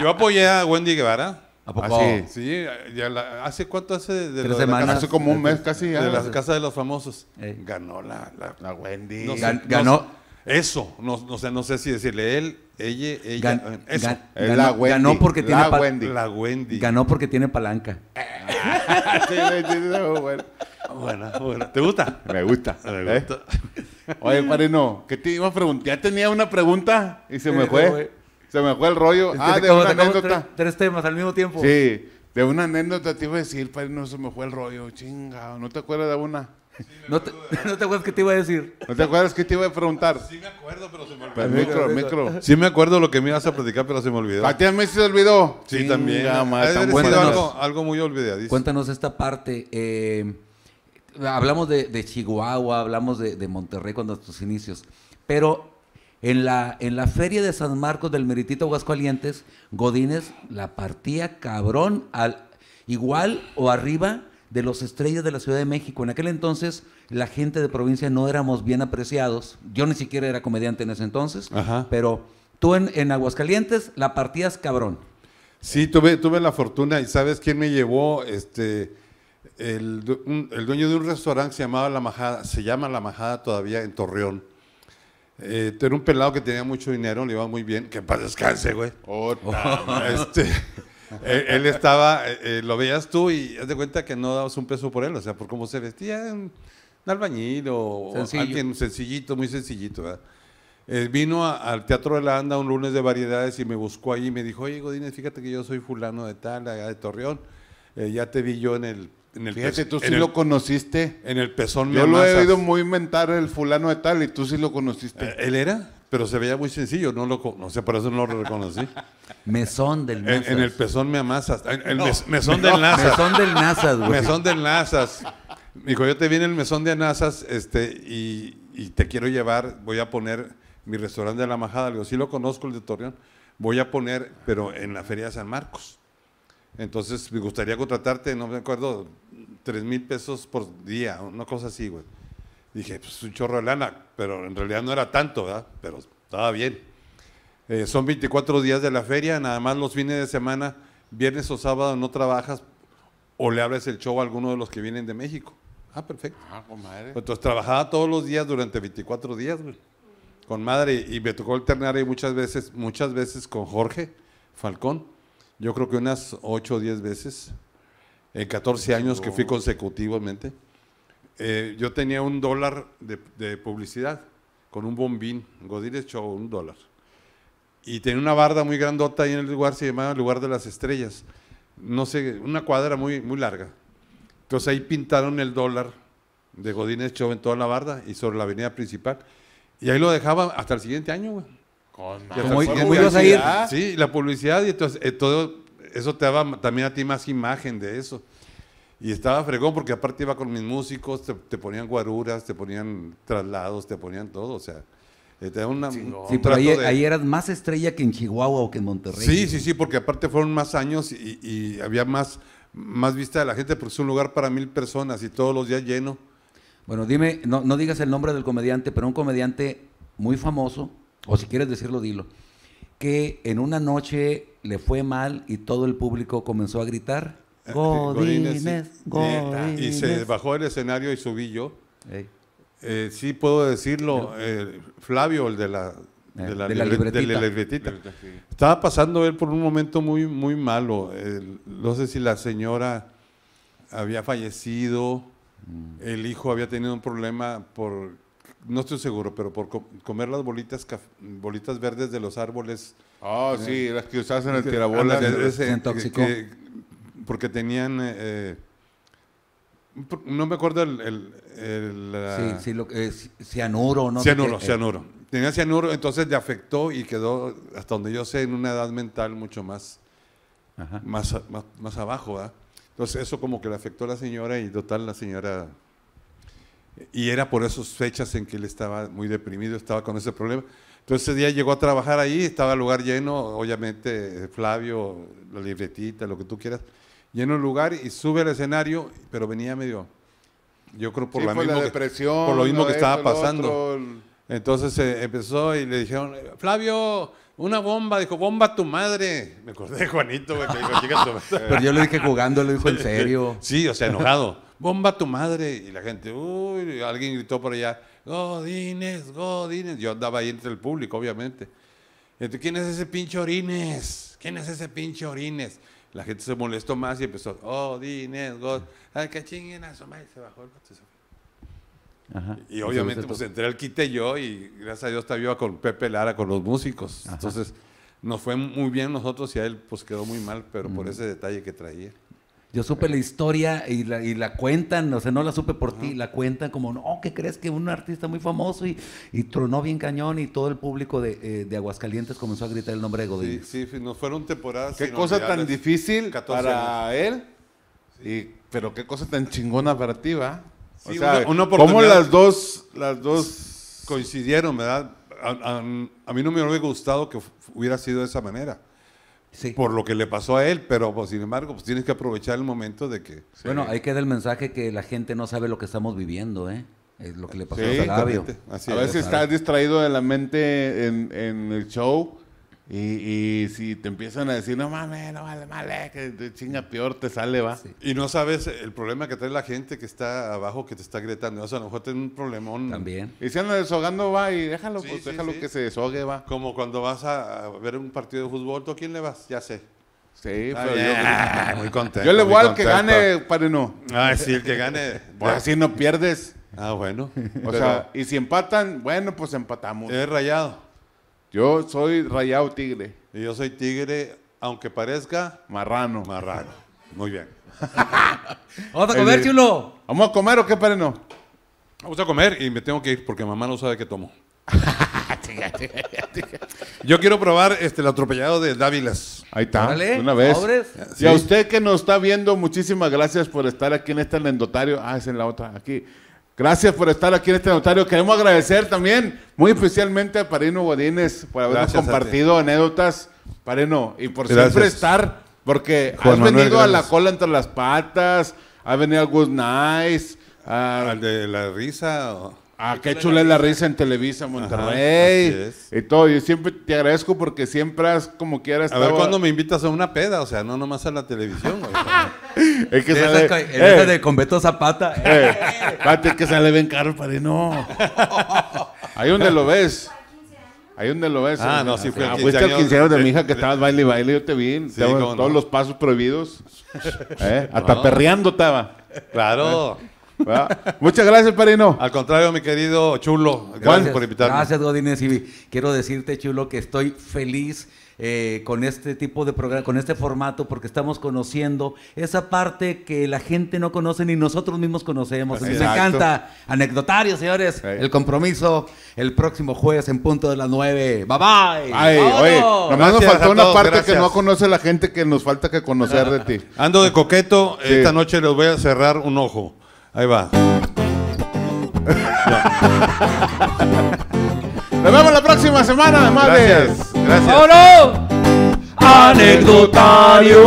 Yo apoyé a Wendy Guevara. ¿A poco? Oh. Sí, ya ¿hace cuánto hace? De, de, hace como un mes casi. de las casas de los famosos. Ganó la, la, Wendy. ganó. eso, no, sé, no sé si decirle él, ella, ella. Eh, ganó, porque tiene la Wendy. la Wendy. Ganó porque tiene palanca. (laughs) bueno. Bueno, bueno. ¿Te gusta? Me gusta. Ah, me ¿eh? gusta. Oye, Marino, ¿qué te iba a preguntar? Ya tenía una pregunta y se me fue. Eh, se me fue el rollo. ah, de una anécdota. Tres, temas al mismo tiempo. Sí, de una anécdota te iba a decir, padre, no se me fue el rollo, chinga. ¿No te acuerdas de una? (laughs) no, te, (laughs) no, te, acuerdas qué te iba a decir. No te acuerdas qué te iba a preguntar. Sí me acuerdo, pero se me olvidó. micro, micro, Sí me acuerdo lo que me ibas a platicar, pero se me olvidó. ¿A ti mí se olvidó? Sí, también. algo, algo, muy olvidadísimo. Cuéntanos esta parte. Eh, hablamos de, Chihuahua, hablamos de, de Monterrey cuando tus inicios. Pero en la, en la feria de San Marcos del Meritito Aguascalientes, Godínez la partía cabrón al igual o arriba de los estrellas de la Ciudad de México. En aquel entonces la gente de provincia no éramos bien apreciados. Yo ni siquiera era comediante en ese entonces, pero tú en, Aguascalientes la partías cabrón. Sí, tuve, tuve la fortuna y sabes quién me llevó, este, el, el dueño de un restaurante llamado La Majada, se llama La Majada todavía en Torreón eh, era un pelado que tenía mucho dinero, le iba muy bien. Que para descanse, güey. (laughs) Este, eh, él, estaba, eh, lo veías tú y haz de cuenta que no dabas un peso por él, o sea, por cómo se vestía, un, albañil o, alguien sencillito, muy sencillito, ¿verdad? vino al Teatro de la Anda un lunes de variedades y me buscó allí y me dijo, oye, Godínez, fíjate que yo soy fulano de tal, de Torreón, ya te vi yo en el en el Fíjate, tú sí lo conociste. En el pezón Yo lo he oído muy inventar el fulano de tal y tú sí lo conociste. Eh, ¿Él era? Pero se veía muy sencillo, no lo no sé, por eso no lo reconocí. (laughs) mesón del NASA. En, el pezón me amasas. el mesón, Del nasa mesón del Nazas. Güey. Mesón del Nazas. Dijo, yo te en el mesón de nasas este, y, te quiero llevar, voy a poner mi restaurante de la majada. Le digo, sí lo conozco, el de Torreón. Voy a poner, pero en la Feria de San Marcos. Entonces, me gustaría contratarte, no me acuerdo, 3 mil pesos por día, una cosa así, güey. Dije, pues un chorro de lana, pero en realidad no era tanto, ¿verdad? Pero estaba bien. Eh, son 24 días de la feria, nada más los fines de semana, viernes o sábado no trabajas o le abres el show a alguno de los que vienen de México. Ah, perfecto. Ah, con madre. Entonces trabajaba todos los días durante 24 días, güey. Con madre, y me tocó alternar ahí muchas veces, muchas veces con Jorge Falcón. Yo creo que unas 8 o 10 veces en 14 años que fui consecutivamente, eh, yo tenía un dólar de, publicidad con un bombín, Godínez Show, un dólar. Y tenía una barda muy grandota ahí en el lugar, se llamaba Lugar de las Estrellas. No sé, una cuadra muy, muy larga. Entonces ahí pintaron el dólar de Godínez Show en toda la barda y sobre la avenida principal. Y ahí lo dejaba hasta el siguiente año, güey. Con la publicidad. ¿ah? Sí, la publicidad y entonces eh, todo eso te daba también a ti más imagen de eso. Y estaba fregón porque aparte iba con mis músicos, te, ponían guaruras, te ponían traslados, te ponían todo, o sea. Eh, te daba una, sí, pero ahí, eras más estrella que en Chihuahua o que en Monterrey. Sí, sí, sí, porque aparte fueron más años y, había más, más vista de la gente porque es un lugar para mil personas y todos los días lleno. Bueno, dime, no, no digas el nombre del comediante, pero un comediante muy famoso, o si quieres decirlo, dilo, que en una noche le fue mal y todo el público comenzó a gritar. Eh, eh, Godínez, Godínez. Ah, y se bajó del escenario y subí yo. Eh, sí puedo decirlo, Flavio, el de la, de libretita. Estaba pasando él por un momento muy, muy malo. no sé si la señora había fallecido, mm. el hijo había tenido un problema por no estoy seguro, pero por comer las bolitas bolitas verdes de los árboles. Ah, eh, sí, las que usas en el tirabolas. intoxicó. porque tenían... Eh, eh, no me acuerdo el... sí, sí, lo, que cianuro, ¿no? Cianuro, cianuro. Tenía cianuro, entonces le afectó y quedó, hasta donde yo sé, en una edad mental mucho más, más, más, más abajo. Entonces eso como que le afectó a la señora y total la señora y era por esas fechas en que él estaba muy deprimido, estaba con ese problema. Entonces ese día llegó a trabajar ahí, estaba el lugar lleno, obviamente Flavio, la libretita, lo que tú quieras, lleno el lugar y sube al escenario, pero venía medio, yo creo por la, misma depresión, por lo mismo que estaba pasando. Entonces eh, empezó y le dijeron, Flavio, una bomba, dijo, bomba tu madre. Me acordé de Juanito, Pero yo le dije jugando, le dijo en serio. (laughs) sí, o sea, enojado bomba tu madre. Y la gente, uy, alguien gritó por allá, Godines, Godines. Yo andaba ahí entre el público, obviamente. Entonces, ¿quién es ese pinche Orines? ¿Quién es ese pinche Orines? La gente se molestó más y empezó, Godines, God. Ay, qué chinguen Se bajó el Y obviamente, pues entré al quite yo y gracias a Dios estaba viva con Pepe Lara, con los músicos. Entonces, nos fue muy bien nosotros y a él, pues quedó muy mal, pero por ese detalle que traía. Yo supe la historia y la, y la cuentan, o sea, no la supe por ti, la cuentan como, no, ¿qué crees que un artista muy famoso y, y tronó bien cañón y todo el público de, eh, Aguascalientes comenzó a gritar el nombre de Godín? Sí, sí, nos fueron temporadas. Qué cosa tan difícil para él, pero qué cosa tan chingona para ti, ¿va? o sea, ¿cómo las dos, las dos coincidieron, verdad? a mí no me hubiera gustado que hubiera sido de esa manera por lo que le pasó a él, pero pues, sin embargo, pues tienes que aprovechar el momento de que... Bueno, ahí queda el mensaje que la gente no sabe lo que estamos viviendo, ¿eh? lo que le pasó a A veces estás distraído de la mente en el show y, si te empiezan a decir, no mames, no vale, vale, que de chinga peor te sale, va. Y no sabes el problema que trae la gente que está abajo, que te está gritando. O sea, a lo mejor tiene un problemón. También. Y si anda deshogando, va y déjalo, pues déjalo que se deshogue, va. Como cuando vas a, ver un partido de fútbol, ¿tú a quién le vas? Ya sé. Sí, pero pues, yo. muy contento. Yo le voy al que gane, no Ah, sí, el que gane. pues así no pierdes. Ah, bueno. O sea, y si empatan, bueno, pues empatamos. Es rayado. Yo soy rayado tigre. Y yo soy tigre, aunque parezca marrano. Marrano. Muy bien. (laughs) Vamos a comer, chulo. ¿Vamos a comer o qué, pereno? Vamos a comer y me tengo que ir porque mamá no sabe qué tomo. (laughs) Yo quiero probar este, el atropellado de Dávilas. Ahí está, ¿Vale? una vez. Y a usted que nos está viendo, muchísimas gracias por estar aquí en este lendotario. Ah, es en la otra, aquí. Gracias por estar aquí en este notario. Queremos agradecer también muy especialmente a Parino Godínez por haber compartido anécdotas, Parino, y por siempre estar, porque has venido a la cola entre las patas, has venido a Good Nice. ¿Al de la risa? O? Ah, qué, chula es la risa en Televisa, Monterrey. y todo. Yo siempre te agradezco porque siempre has, como quieras. A ver cuando me invitas a una peda, o sea, no nomás a la televisión, güey. (laughs) es que sale. el de con Beto Zapata. Pate, (laughs) que sale bien caro, padre. No. (laughs) Ahí donde lo ves. Ahí donde lo ves. Ah, eh. no, sí, fue ah, Fuiste al de mi hija que estabas baile y baile, yo te vi. todos los pasos prohibidos. Eh, hasta perreando estaba. Claro. Eh, Muchas gracias, Perino Al contrario, mi querido Chulo. Gracias, por invitarme. Gracias, Godínez. Y quiero decirte, Chulo, que estoy feliz. Eh, con este tipo de programa, con este formato, porque estamos conociendo esa parte que la gente no conoce ni nosotros mismos conocemos. Me encanta. Anecdotario, señores. El compromiso el próximo jueves en punto de las 9. Bye bye. Ay, oye, nos faltó una parte que no conoce la gente que nos falta que conocer de ti. Ando de coqueto. Esta noche les voy a cerrar un ojo. Ahí va. Nos vemos la próxima semana, además Gracias. De... Gracias. Anecdotario.